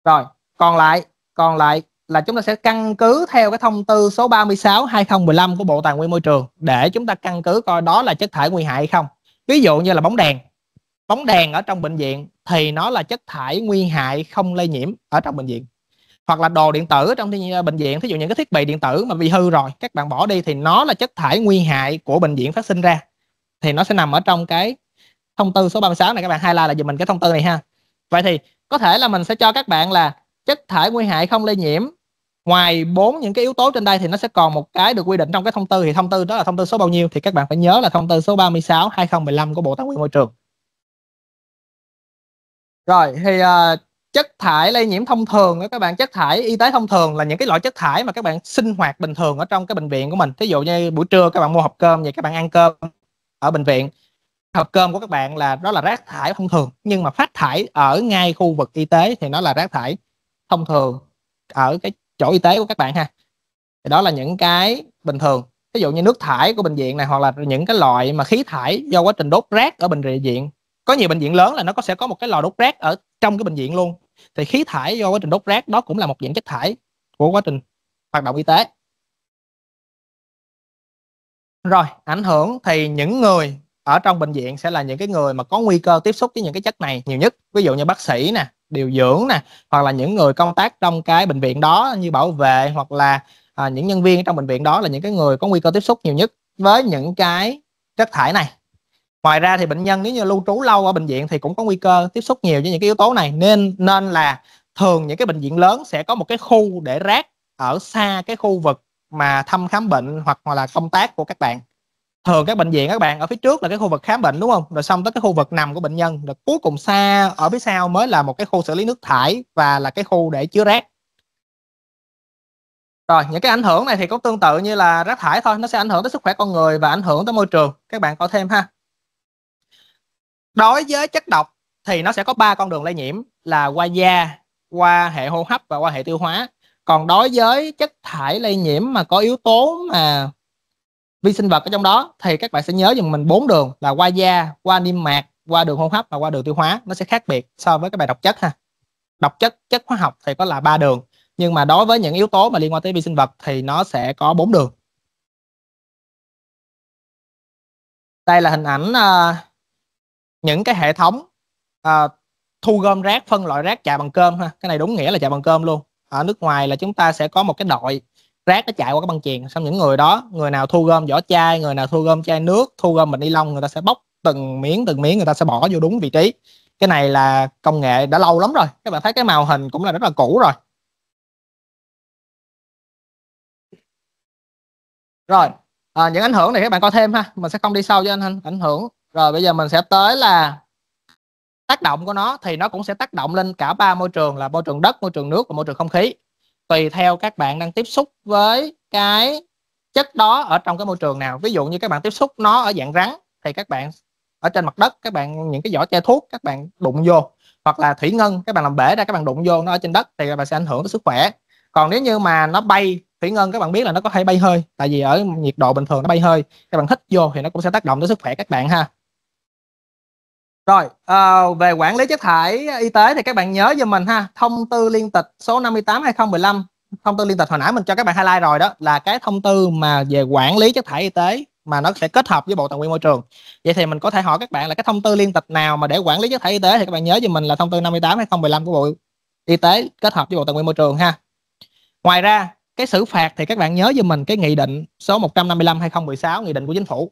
rồi còn lại còn lại là chúng ta sẽ căn cứ theo cái thông tư số 36 2015 của Bộ Tài nguyên Môi trường để chúng ta căn cứ coi đó là chất thải nguy hại hay không. Ví dụ như là bóng đèn. Bóng đèn ở trong bệnh viện thì nó là chất thải nguy hại không lây nhiễm ở trong bệnh viện hoặc là đồ điện tử trong à, bệnh viện thí dụ những cái thiết bị điện tử mà bị hư rồi các bạn bỏ đi thì nó là chất thải nguy hại của bệnh viện phát sinh ra thì nó sẽ nằm ở trong cái thông tư số 36 này các bạn highlight là dùm mình cái thông tư này ha vậy thì có thể là mình sẽ cho các bạn là chất thải nguy hại không lây nhiễm ngoài bốn những cái yếu tố trên đây thì nó sẽ còn một cái được quy định trong cái thông tư thì thông tư đó là thông tư số bao nhiêu thì các bạn phải nhớ là thông tư số 36 2015 của Bộ Tài nguyên Môi trường rồi thì uh, chất thải lây nhiễm thông thường đó các bạn chất thải y tế thông thường là những cái loại chất thải mà các bạn sinh hoạt bình thường ở trong cái bệnh viện của mình thí dụ như buổi trưa các bạn mua hộp cơm vậy các bạn ăn cơm ở bệnh viện hộp cơm của các bạn là đó là rác thải thông thường nhưng mà phát thải ở ngay khu vực y tế thì nó là rác thải thông thường ở cái chỗ y tế của các bạn ha thì đó là những cái bình thường ví dụ như nước thải của bệnh viện này hoặc là những cái loại mà khí thải do quá trình đốt rác ở bệnh viện có nhiều bệnh viện lớn là nó có sẽ có một cái lò đốt rác ở trong cái bệnh viện luôn thì khí thải do quá trình đốt rác đó cũng là một dạng chất thải của quá trình hoạt động y tế rồi ảnh hưởng thì những người ở trong bệnh viện sẽ là những cái người mà có nguy cơ tiếp xúc với những cái chất này nhiều nhất ví dụ như bác sĩ nè điều dưỡng nè hoặc là những người công tác trong cái bệnh viện đó như bảo vệ hoặc là à, những nhân viên trong bệnh viện đó là những cái người có nguy cơ tiếp xúc nhiều nhất với những cái chất thải này ngoài ra thì bệnh nhân nếu như lưu trú lâu ở bệnh viện thì cũng có nguy cơ tiếp xúc nhiều với những cái yếu tố này nên nên là thường những cái bệnh viện lớn sẽ có một cái khu để rác ở xa cái khu vực mà thăm khám bệnh hoặc là công tác của các bạn thường các bệnh viện các bạn ở phía trước là cái khu vực khám bệnh đúng không rồi xong tới cái khu vực nằm của bệnh nhân rồi cuối cùng xa ở phía sau mới là một cái khu xử lý nước thải và là cái khu để chứa rác rồi những cái ảnh hưởng này thì cũng tương tự như là rác thải thôi nó sẽ ảnh hưởng tới sức khỏe con người và ảnh hưởng tới môi trường các bạn coi thêm ha đối với chất độc thì nó sẽ có ba con đường lây nhiễm là qua da qua hệ hô hấp và qua hệ tiêu hóa còn đối với chất thải lây nhiễm mà có yếu tố mà vi sinh vật ở trong đó thì các bạn sẽ nhớ dùm mình bốn đường là qua da qua niêm mạc qua đường hô hấp và qua đường tiêu hóa nó sẽ khác biệt so với các bài độc chất ha độc chất chất hóa học thì có là ba đường nhưng mà đối với những yếu tố mà liên quan tới vi sinh vật thì nó sẽ có bốn đường đây là hình ảnh ờ, những cái hệ thống à, thu gom rác phân loại rác chạy bằng cơm ha cái này đúng nghĩa là chạy bằng cơm luôn ở nước ngoài là chúng ta sẽ có một cái đội rác nó chạy qua cái băng chuyền xong những người đó người nào thu gom vỏ chai người nào thu gom chai nước thu gom bình ni lông người ta sẽ bóc từng miếng từng miếng người ta sẽ bỏ vô đúng vị trí cái này là công nghệ đã lâu lắm rồi các bạn thấy cái màu hình cũng là rất là cũ rồi rồi à, những ảnh hưởng này các bạn coi thêm ha mình sẽ không đi sâu cho anh ảnh hưởng rồi bây giờ mình sẽ tới là tác động của nó thì nó cũng sẽ tác động lên cả ba môi trường là môi trường đất môi trường nước và môi trường không khí tùy theo các bạn đang tiếp xúc với cái chất đó ở trong cái môi trường nào ví dụ như các bạn tiếp xúc nó ở dạng rắn thì các bạn ở trên mặt đất các bạn những cái vỏ chai thuốc các bạn đụng vô hoặc là thủy ngân các bạn làm bể ra các bạn đụng vô nó ở trên đất thì các bạn sẽ ảnh hưởng tới sức khỏe còn nếu như mà nó bay thủy ngân các bạn biết là nó có thể bay hơi tại vì ở nhiệt độ bình thường nó bay hơi các bạn hít vô thì nó cũng sẽ tác động tới sức khỏe các bạn ha rồi, à, về quản lý chất thải y tế thì các bạn nhớ cho mình ha, thông tư liên tịch số 58 2015. Thông tư liên tịch hồi nãy mình cho các bạn highlight rồi đó là cái thông tư mà về quản lý chất thải y tế mà nó sẽ kết hợp với Bộ Tài nguyên Môi trường. Vậy thì mình có thể hỏi các bạn là cái thông tư liên tịch nào mà để quản lý chất thải y tế thì các bạn nhớ cho mình là thông tư 58 2015 của Bộ Y tế kết hợp với Bộ Tài nguyên Môi trường ha. Ngoài ra, cái xử phạt thì các bạn nhớ cho mình cái nghị định số 155 2016 nghị định của chính phủ.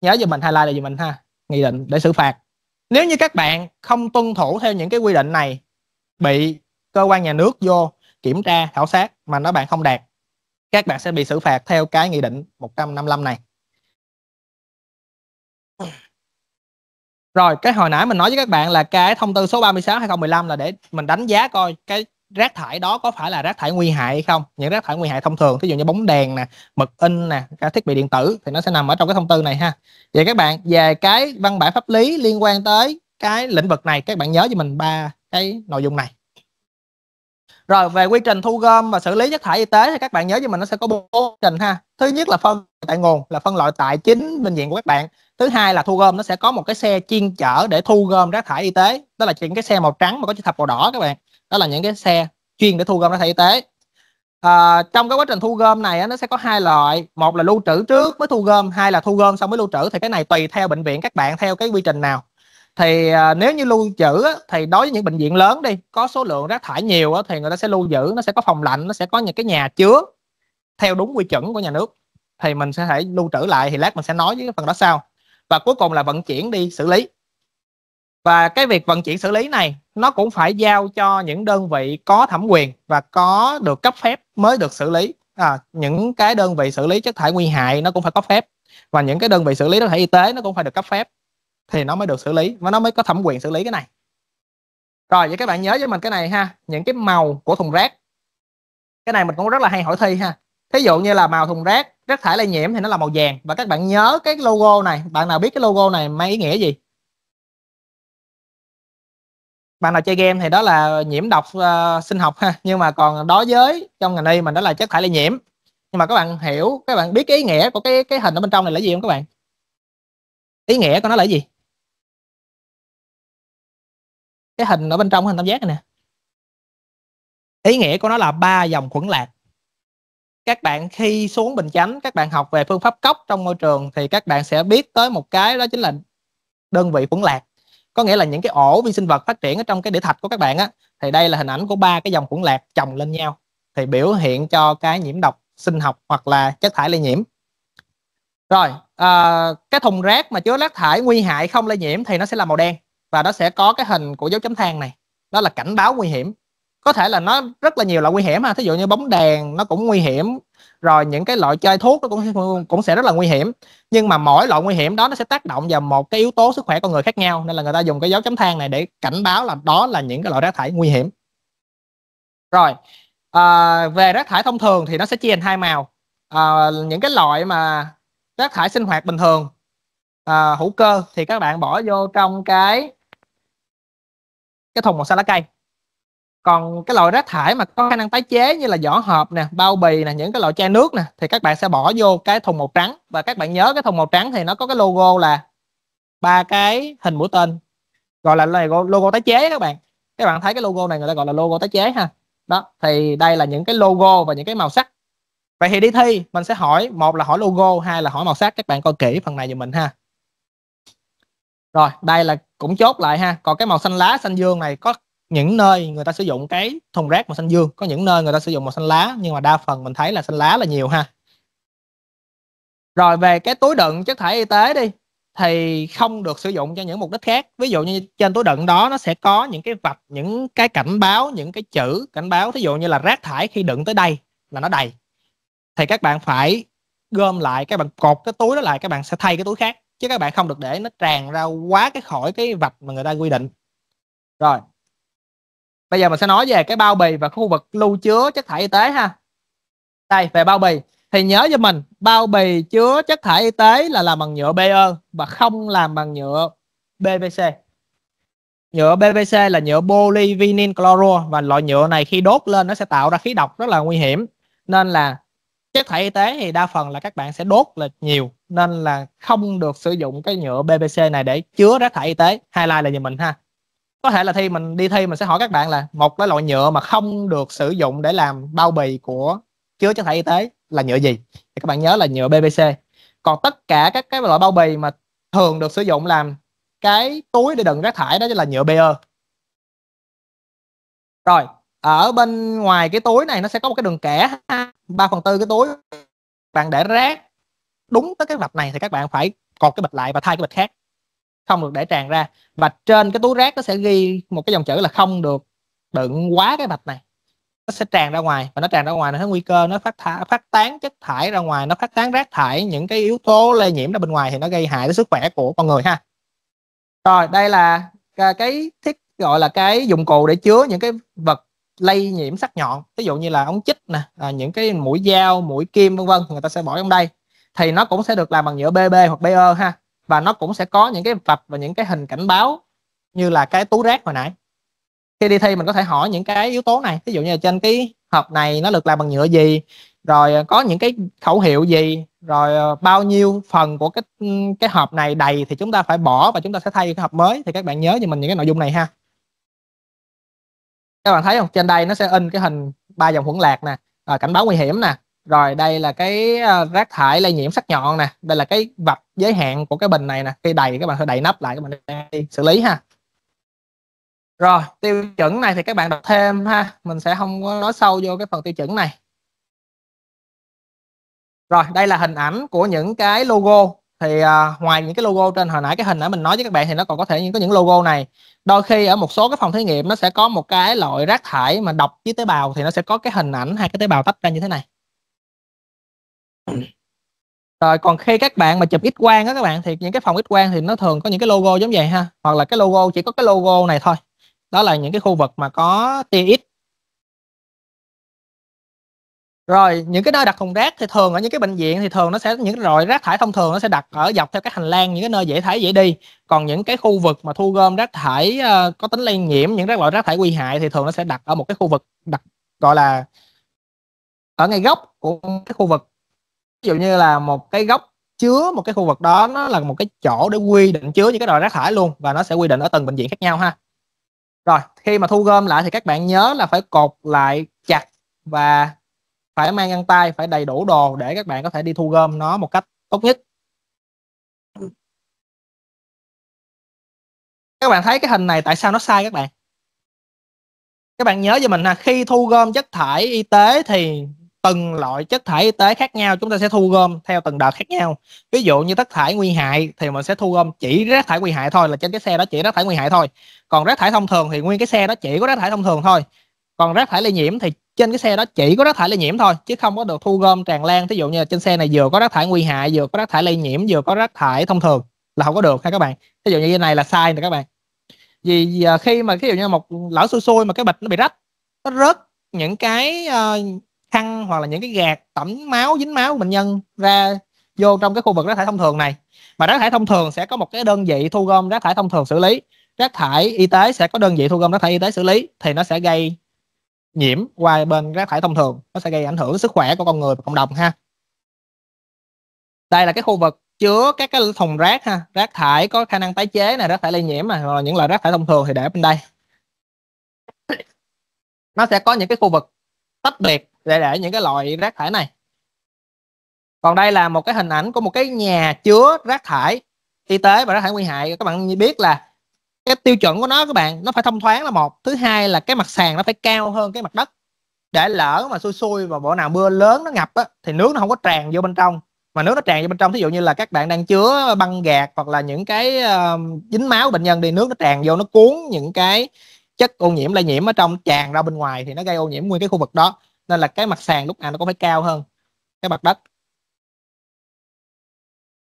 Nhớ cho mình highlight là gì mình ha, nghị định để xử phạt nếu như các bạn không tuân thủ theo những cái quy định này bị cơ quan nhà nước vô kiểm tra khảo sát mà nó bạn không đạt các bạn sẽ bị xử phạt theo cái nghị định 155 này rồi cái hồi nãy mình nói với các bạn là cái thông tư số 36 2015 là để mình đánh giá coi cái rác thải đó có phải là rác thải nguy hại hay không những rác thải nguy hại thông thường thí dụ như bóng đèn nè mực in nè các thiết bị điện tử thì nó sẽ nằm ở trong cái thông tư này ha vậy các bạn về cái văn bản pháp lý liên quan tới cái lĩnh vực này các bạn nhớ cho mình ba cái nội dung này rồi về quy trình thu gom và xử lý chất thải y tế thì các bạn nhớ cho mình nó sẽ có bốn trình ha thứ nhất là phân tại nguồn là phân loại tại chính bệnh viện của các bạn thứ hai là thu gom nó sẽ có một cái xe chuyên chở để thu gom rác thải y tế đó là những cái xe màu trắng mà có chữ thập màu đỏ các bạn đó là những cái xe chuyên để thu gom rác thải y tế à, trong cái quá trình thu gom này nó sẽ có hai loại một là lưu trữ trước mới thu gom hai là thu gom xong mới lưu trữ thì cái này tùy theo bệnh viện các bạn theo cái quy trình nào thì à, nếu như lưu trữ thì đối với những bệnh viện lớn đi có số lượng rác thải nhiều thì người ta sẽ lưu giữ nó sẽ có phòng lạnh nó sẽ có những cái nhà chứa theo đúng quy chuẩn của nhà nước thì mình sẽ thể lưu trữ lại thì lát mình sẽ nói với cái phần đó sau và cuối cùng là vận chuyển đi xử lý và cái việc vận chuyển xử lý này nó cũng phải giao cho những đơn vị có thẩm quyền và có được cấp phép mới được xử lý à, những cái đơn vị xử lý chất thải nguy hại nó cũng phải có phép và những cái đơn vị xử lý chất thải y tế nó cũng phải được cấp phép thì nó mới được xử lý và nó mới có thẩm quyền xử lý cái này rồi vậy các bạn nhớ với mình cái này ha những cái màu của thùng rác cái này mình cũng rất là hay hỏi thi ha thí dụ như là màu thùng rác rác thải lây nhiễm thì nó là màu vàng và các bạn nhớ cái logo này bạn nào biết cái logo này mang ý nghĩa gì bạn nào chơi game thì đó là nhiễm độc uh, sinh học ha nhưng mà còn đối với trong ngành y mình đó là chất thải lây nhiễm nhưng mà các bạn hiểu các bạn biết cái ý nghĩa của cái cái hình ở bên trong này là gì không các bạn ý nghĩa của nó là gì cái hình ở bên trong hình tam giác này nè ý nghĩa của nó là ba dòng khuẩn lạc các bạn khi xuống bình chánh các bạn học về phương pháp cốc trong môi trường thì các bạn sẽ biết tới một cái đó chính là đơn vị khuẩn lạc có nghĩa là những cái ổ vi sinh vật phát triển ở trong cái đĩa thạch của các bạn á thì đây là hình ảnh của ba cái dòng khuẩn lạc chồng lên nhau thì biểu hiện cho cái nhiễm độc sinh học hoặc là chất thải lây nhiễm rồi à, cái thùng rác mà chứa rác thải nguy hại không lây nhiễm thì nó sẽ là màu đen và nó sẽ có cái hình của dấu chấm than này đó là cảnh báo nguy hiểm có thể là nó rất là nhiều loại nguy hiểm ha thí dụ như bóng đèn nó cũng nguy hiểm rồi những cái loại chơi thuốc nó cũng cũng sẽ rất là nguy hiểm nhưng mà mỗi loại nguy hiểm đó nó sẽ tác động vào một cái yếu tố sức khỏe con người khác nhau nên là người ta dùng cái dấu chấm than này để cảnh báo là đó là những cái loại rác thải nguy hiểm rồi à, về rác thải thông thường thì nó sẽ chia thành hai màu à, những cái loại mà rác thải sinh hoạt bình thường à, hữu cơ thì các bạn bỏ vô trong cái cái thùng màu xanh lá cây còn cái loại rác thải mà có khả năng tái chế như là vỏ hộp nè bao bì nè những cái loại chai nước nè thì các bạn sẽ bỏ vô cái thùng màu trắng và các bạn nhớ cái thùng màu trắng thì nó có cái logo là ba cái hình mũi tên gọi là này logo tái chế các bạn các bạn thấy cái logo này người ta gọi là logo tái chế ha đó thì đây là những cái logo và những cái màu sắc vậy thì đi thi mình sẽ hỏi một là hỏi logo hai là hỏi màu sắc các bạn coi kỹ phần này giùm mình ha rồi đây là cũng chốt lại ha còn cái màu xanh lá xanh dương này có những nơi người ta sử dụng cái thùng rác màu xanh dương có những nơi người ta sử dụng màu xanh lá nhưng mà đa phần mình thấy là xanh lá là nhiều ha rồi về cái túi đựng chất thải y tế đi thì không được sử dụng cho những mục đích khác ví dụ như trên túi đựng đó nó sẽ có những cái vạch những cái cảnh báo những cái chữ cảnh báo thí dụ như là rác thải khi đựng tới đây là nó đầy thì các bạn phải gom lại các bạn cột cái túi đó lại các bạn sẽ thay cái túi khác chứ các bạn không được để nó tràn ra quá cái khỏi cái vạch mà người ta quy định rồi bây giờ mình sẽ nói về cái bao bì và khu vực lưu chứa chất thải y tế ha đây về bao bì thì nhớ cho mình bao bì chứa chất thải y tế là làm bằng nhựa PE và không làm bằng nhựa PVC nhựa PVC là nhựa polyvinyl chlorua và loại nhựa này khi đốt lên nó sẽ tạo ra khí độc rất là nguy hiểm nên là chất thải y tế thì đa phần là các bạn sẽ đốt là nhiều nên là không được sử dụng cái nhựa PVC này để chứa rác thải y tế highlight là gì mình ha có thể là thi mình đi thi mình sẽ hỏi các bạn là một cái loại nhựa mà không được sử dụng để làm bao bì của chứa chất thải y tế là nhựa gì thì các bạn nhớ là nhựa PVC còn tất cả các cái loại bao bì mà thường được sử dụng làm cái túi để đựng rác thải đó chính là nhựa PE rồi ở bên ngoài cái túi này nó sẽ có một cái đường kẻ 3 phần tư cái túi bạn để rác đúng tới cái vạch này thì các bạn phải cột cái bịch lại và thay cái bịch khác không được để tràn ra và trên cái túi rác nó sẽ ghi một cái dòng chữ là không được đựng quá cái vạch này nó sẽ tràn ra ngoài và nó tràn ra ngoài nó có nguy cơ nó phát thải phát tán chất thải ra ngoài nó phát tán rác thải những cái yếu tố lây nhiễm ra bên ngoài thì nó gây hại tới sức khỏe của con người ha rồi đây là cái thiết gọi là cái dụng cụ để chứa những cái vật lây nhiễm sắc nhọn ví dụ như là ống chích nè à, những cái mũi dao mũi kim vân vân người ta sẽ bỏ trong đây thì nó cũng sẽ được làm bằng nhựa BB hoặc BE ha và nó cũng sẽ có những cái vạch và những cái hình cảnh báo như là cái túi rác hồi nãy khi đi thi mình có thể hỏi những cái yếu tố này ví dụ như là trên cái hộp này nó được làm bằng nhựa gì rồi ờ, có những cái khẩu hiệu gì rồi ờ, bao nhiêu phần của cái ừ, cái hộp này đầy thì chúng ta phải bỏ và chúng ta sẽ thay cái hộp mới thì các bạn nhớ cho mình những cái nội dung này ha các bạn thấy không trên đây nó sẽ in cái hình ba dòng hỗn lạc nè ờ, cảnh báo nguy hiểm nè rồi đây là cái ờ, rác thải lây nhiễm sắc nhọn nè đây là cái vạch giới hạn của cái bình này nè khi đầy các bạn phải đậy nắp lại các bạn đi xử lý ha rồi tiêu chuẩn này thì các bạn đọc thêm ha mình sẽ không có nói sâu vô cái phần tiêu chuẩn này rồi đây là hình ảnh của những cái logo thì à, ngoài những cái logo trên hồi nãy cái hình nãy mình nói với các bạn thì nó còn có thể những có những logo này đôi khi ở một số cái phòng thí nghiệm nó sẽ có một cái loại rác thải mà độc với tế bào thì nó sẽ có cái hình ảnh hai cái tế bào tách ra như thế này rồi còn khi các bạn mà chụp ít quang đó các bạn thì những cái phòng ít quang thì nó thường có những cái logo giống vậy ha hoặc là cái logo chỉ có cái logo này thôi đó là những cái khu vực mà có tia x rồi những cái nơi đặt thùng rác thì thường ở những cái bệnh viện thì thường nó sẽ những loại rác thải thông thường nó sẽ đặt ở dọc theo các hành lang những cái nơi dễ thấy dễ đi còn những cái khu vực mà thu gom rác thải uh, có tính lây nhiễm những các loại rác thải nguy hại thì thường nó sẽ đặt ở một cái khu vực đặt gọi là ở ngay góc của cái khu vực ví dụ như là một cái góc chứa một cái khu vực đó nó là một cái chỗ để quy định chứa những cái loại rác thải luôn và nó sẽ quy định ở từng bệnh viện khác nhau ha rồi khi mà thu gom lại thì các bạn nhớ là phải cột lại chặt và phải mang găng tay phải đầy đủ đồ để các bạn có thể đi thu gom nó một cách tốt nhất các bạn thấy cái hình này tại sao nó sai các bạn các bạn nhớ cho mình là khi thu gom chất thải y tế thì từng loại chất thải y tế khác nhau chúng ta sẽ thu gom theo từng đợt khác nhau ví dụ như rác thải nguy hại thì mình sẽ thu gom chỉ rác thải nguy hại thôi là trên cái xe đó chỉ rác thải nguy hại thôi còn rác thải thông thường thì nguyên cái xe đó chỉ có rác thải thông thường thôi còn rác thải lây nhiễm thì trên cái xe đó chỉ có rác thải lây nhiễm thôi chứ không có được thu gom tràn lan ví dụ như là trên xe này vừa có rác thải nguy hại vừa có rác thải lây nhiễm vừa có rác thải thông thường là không có được ha các bạn ví dụ như cái này là sai nè các bạn vì khi mà ví dụ như một lão xui xui mà cái bịch nó bị rách nó rớt những cái uh, khăn hoặc là những cái gạt tẩm máu dính máu của bệnh nhân ra vô trong cái khu vực rác thải thông thường này mà rác thải thông thường sẽ có một cái đơn vị thu gom rác thải thông thường xử lý rác thải y tế sẽ có đơn vị thu gom rác thải y tế xử lý thì nó sẽ gây nhiễm qua bên rác thải thông thường nó sẽ gây ảnh hưởng sức khỏe của con người và cộng đồng ha đây là cái khu vực chứa các cái thùng rác ha rác thải có khả năng tái chế này rác thải lây nhiễm mà rồi những loại rác thải thông thường thì để bên đây nó sẽ có những cái khu vực tách biệt để để những cái loại rác thải này còn đây là một cái hình ảnh của một cái nhà chứa rác thải y tế và rác thải nguy hại các bạn biết là cái tiêu chuẩn của nó các bạn nó phải thông thoáng là một thứ hai là cái mặt sàn nó phải cao hơn cái mặt đất để lỡ mà xui xui và bộ nào mưa lớn nó ngập á, thì nước nó không có tràn vô bên trong mà nước nó tràn vô bên trong thí dụ như là các bạn đang chứa băng gạc hoặc là những cái uh, dính máu bệnh nhân đi nước nó tràn vô nó cuốn những cái chất ô nhiễm lây nhiễm ở trong tràn ra bên ngoài thì nó gây ô nhiễm nguyên cái khu vực đó nên là cái mặt sàn lúc nào nó cũng phải cao hơn cái mặt đất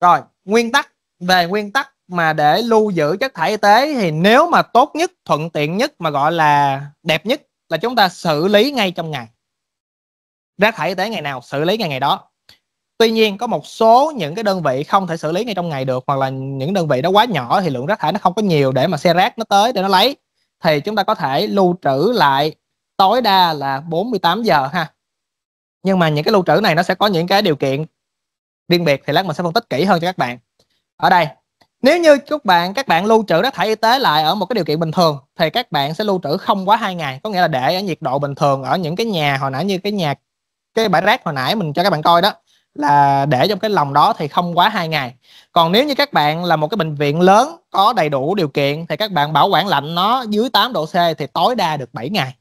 rồi nguyên tắc về nguyên tắc mà để lưu giữ chất thải y tế thì nếu mà tốt nhất thuận tiện nhất mà gọi là đẹp nhất là chúng ta xử lý ngay trong ngày rác thải y tế ngày nào xử lý ngày ngày đó tuy nhiên có một số những cái đơn vị không thể xử lý ngay trong ngày được hoặc là những đơn vị đó quá nhỏ thì lượng rác thải nó không có nhiều để mà xe rác nó tới để nó lấy thì chúng ta có thể lưu trữ lại tối đa là 48 giờ ha nhưng mà những cái lưu trữ này nó sẽ có những cái điều kiện riêng biệt thì lát mình sẽ phân tích kỹ hơn cho các bạn ở đây nếu như các bạn các bạn lưu trữ rác thải y tế lại ở một cái điều kiện bình thường thì các bạn sẽ lưu trữ không quá hai ngày có nghĩa là để ở nhiệt độ bình thường ở những cái nhà hồi nãy như cái nhà cái bãi rác hồi nãy mình cho các bạn coi đó là để trong cái lòng đó thì không quá hai ngày còn nếu như các bạn là một cái bệnh viện lớn có đầy đủ điều kiện thì các bạn bảo quản lạnh nó dưới 8 độ C thì tối đa được 7 ngày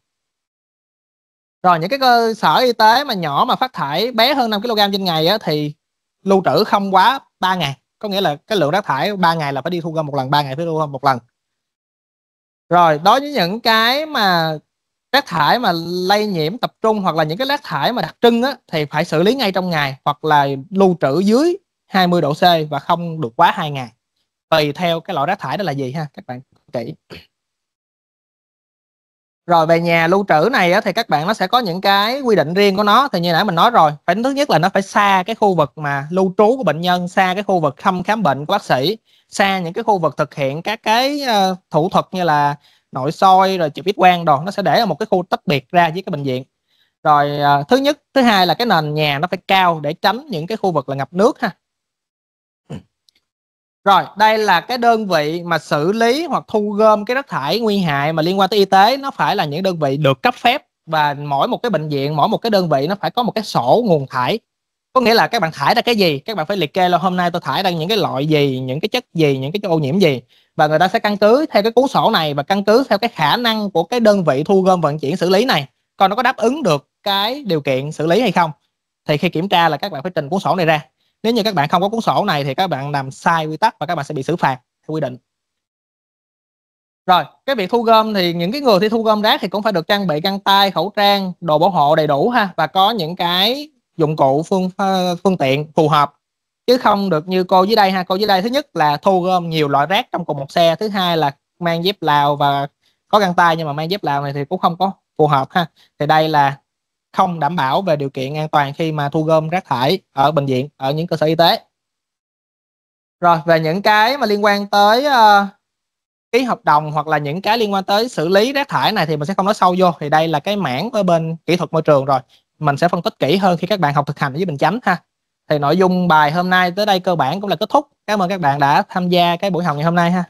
rồi những cái cơ sở y tế mà nhỏ mà phát thải bé hơn 5 kg trên ngày á, thì lưu trữ không quá 3 ngày có nghĩa là cái lượng rác thải 3 ngày là phải đi thu gom một lần 3 ngày phải thu gom một lần rồi đối với những cái mà rác thải mà lây nhiễm tập trung hoặc là những cái rác thải mà đặc trưng á, thì phải xử lý ngay trong ngày hoặc là lưu trữ dưới 20 độ C và không được quá 2 ngày tùy theo cái loại rác thải đó là gì ha các bạn kỹ rồi về nhà lưu trữ này á, thì các bạn nó sẽ có những cái quy định riêng của nó thì như nãy mình nói rồi phải thứ nhất là nó phải xa cái khu vực mà lưu trú của bệnh nhân xa cái khu vực thăm khám bệnh của bác sĩ xa những cái khu vực thực hiện các cái uh, thủ thuật như là nội soi rồi chụp x quang đồ nó sẽ để ở một cái khu tách biệt ra với cái bệnh viện rồi uh, thứ nhất thứ hai là cái nền nhà nó phải cao để tránh những cái khu vực là ngập nước ha rồi đây là cái đơn vị mà xử lý hoặc thu gom cái rác thải nguy hại mà liên quan tới y tế nó phải là những đơn vị được cấp phép và mỗi một cái bệnh viện mỗi một cái đơn vị nó phải có một cái sổ nguồn thải có nghĩa là các bạn thải ra cái gì các bạn phải liệt kê là hôm nay tôi thải ra những cái loại gì những cái chất gì những cái ô nhiễm gì và người ta sẽ căn cứ theo cái cuốn sổ này và căn cứ theo cái khả năng của cái đơn vị thu gom vận chuyển xử lý này coi nó có đáp ứng được cái điều kiện xử lý hay không thì khi kiểm tra là các bạn phải trình cuốn sổ này ra nếu như các bạn không có cuốn sổ này thì các bạn làm sai quy tắc và các bạn sẽ bị xử phạt theo quy định rồi cái việc thu gom thì những cái người thu gom rác thì cũng phải được trang bị găng tay khẩu trang đồ bảo hộ đầy đủ ha và có những cái dụng cụ phương ờ, phương tiện phù hợp chứ không được như cô dưới đây ha cô dưới đây thứ nhất là thu gom nhiều loại rác trong cùng một xe thứ hai là mang dép lào và có găng tay nhưng mà mang dép lào này thì cũng không có phù hợp ha thì đây là không đảm bảo về điều kiện an toàn khi mà thu gom rác thải ở bệnh viện ở những cơ sở y tế rồi về những cái mà liên quan tới uh, ký hợp đồng hoặc là những cái liên quan tới xử lý rác thải này thì mình sẽ không nói sâu vô thì đây là cái mảng ở bên kỹ thuật môi trường rồi mình sẽ phân tích kỹ hơn khi các bạn học thực hành với bình chánh ha thì nội dung bài hôm nay tới đây cơ bản cũng là kết thúc cảm ơn các bạn đã tham gia cái buổi học ngày hôm nay ha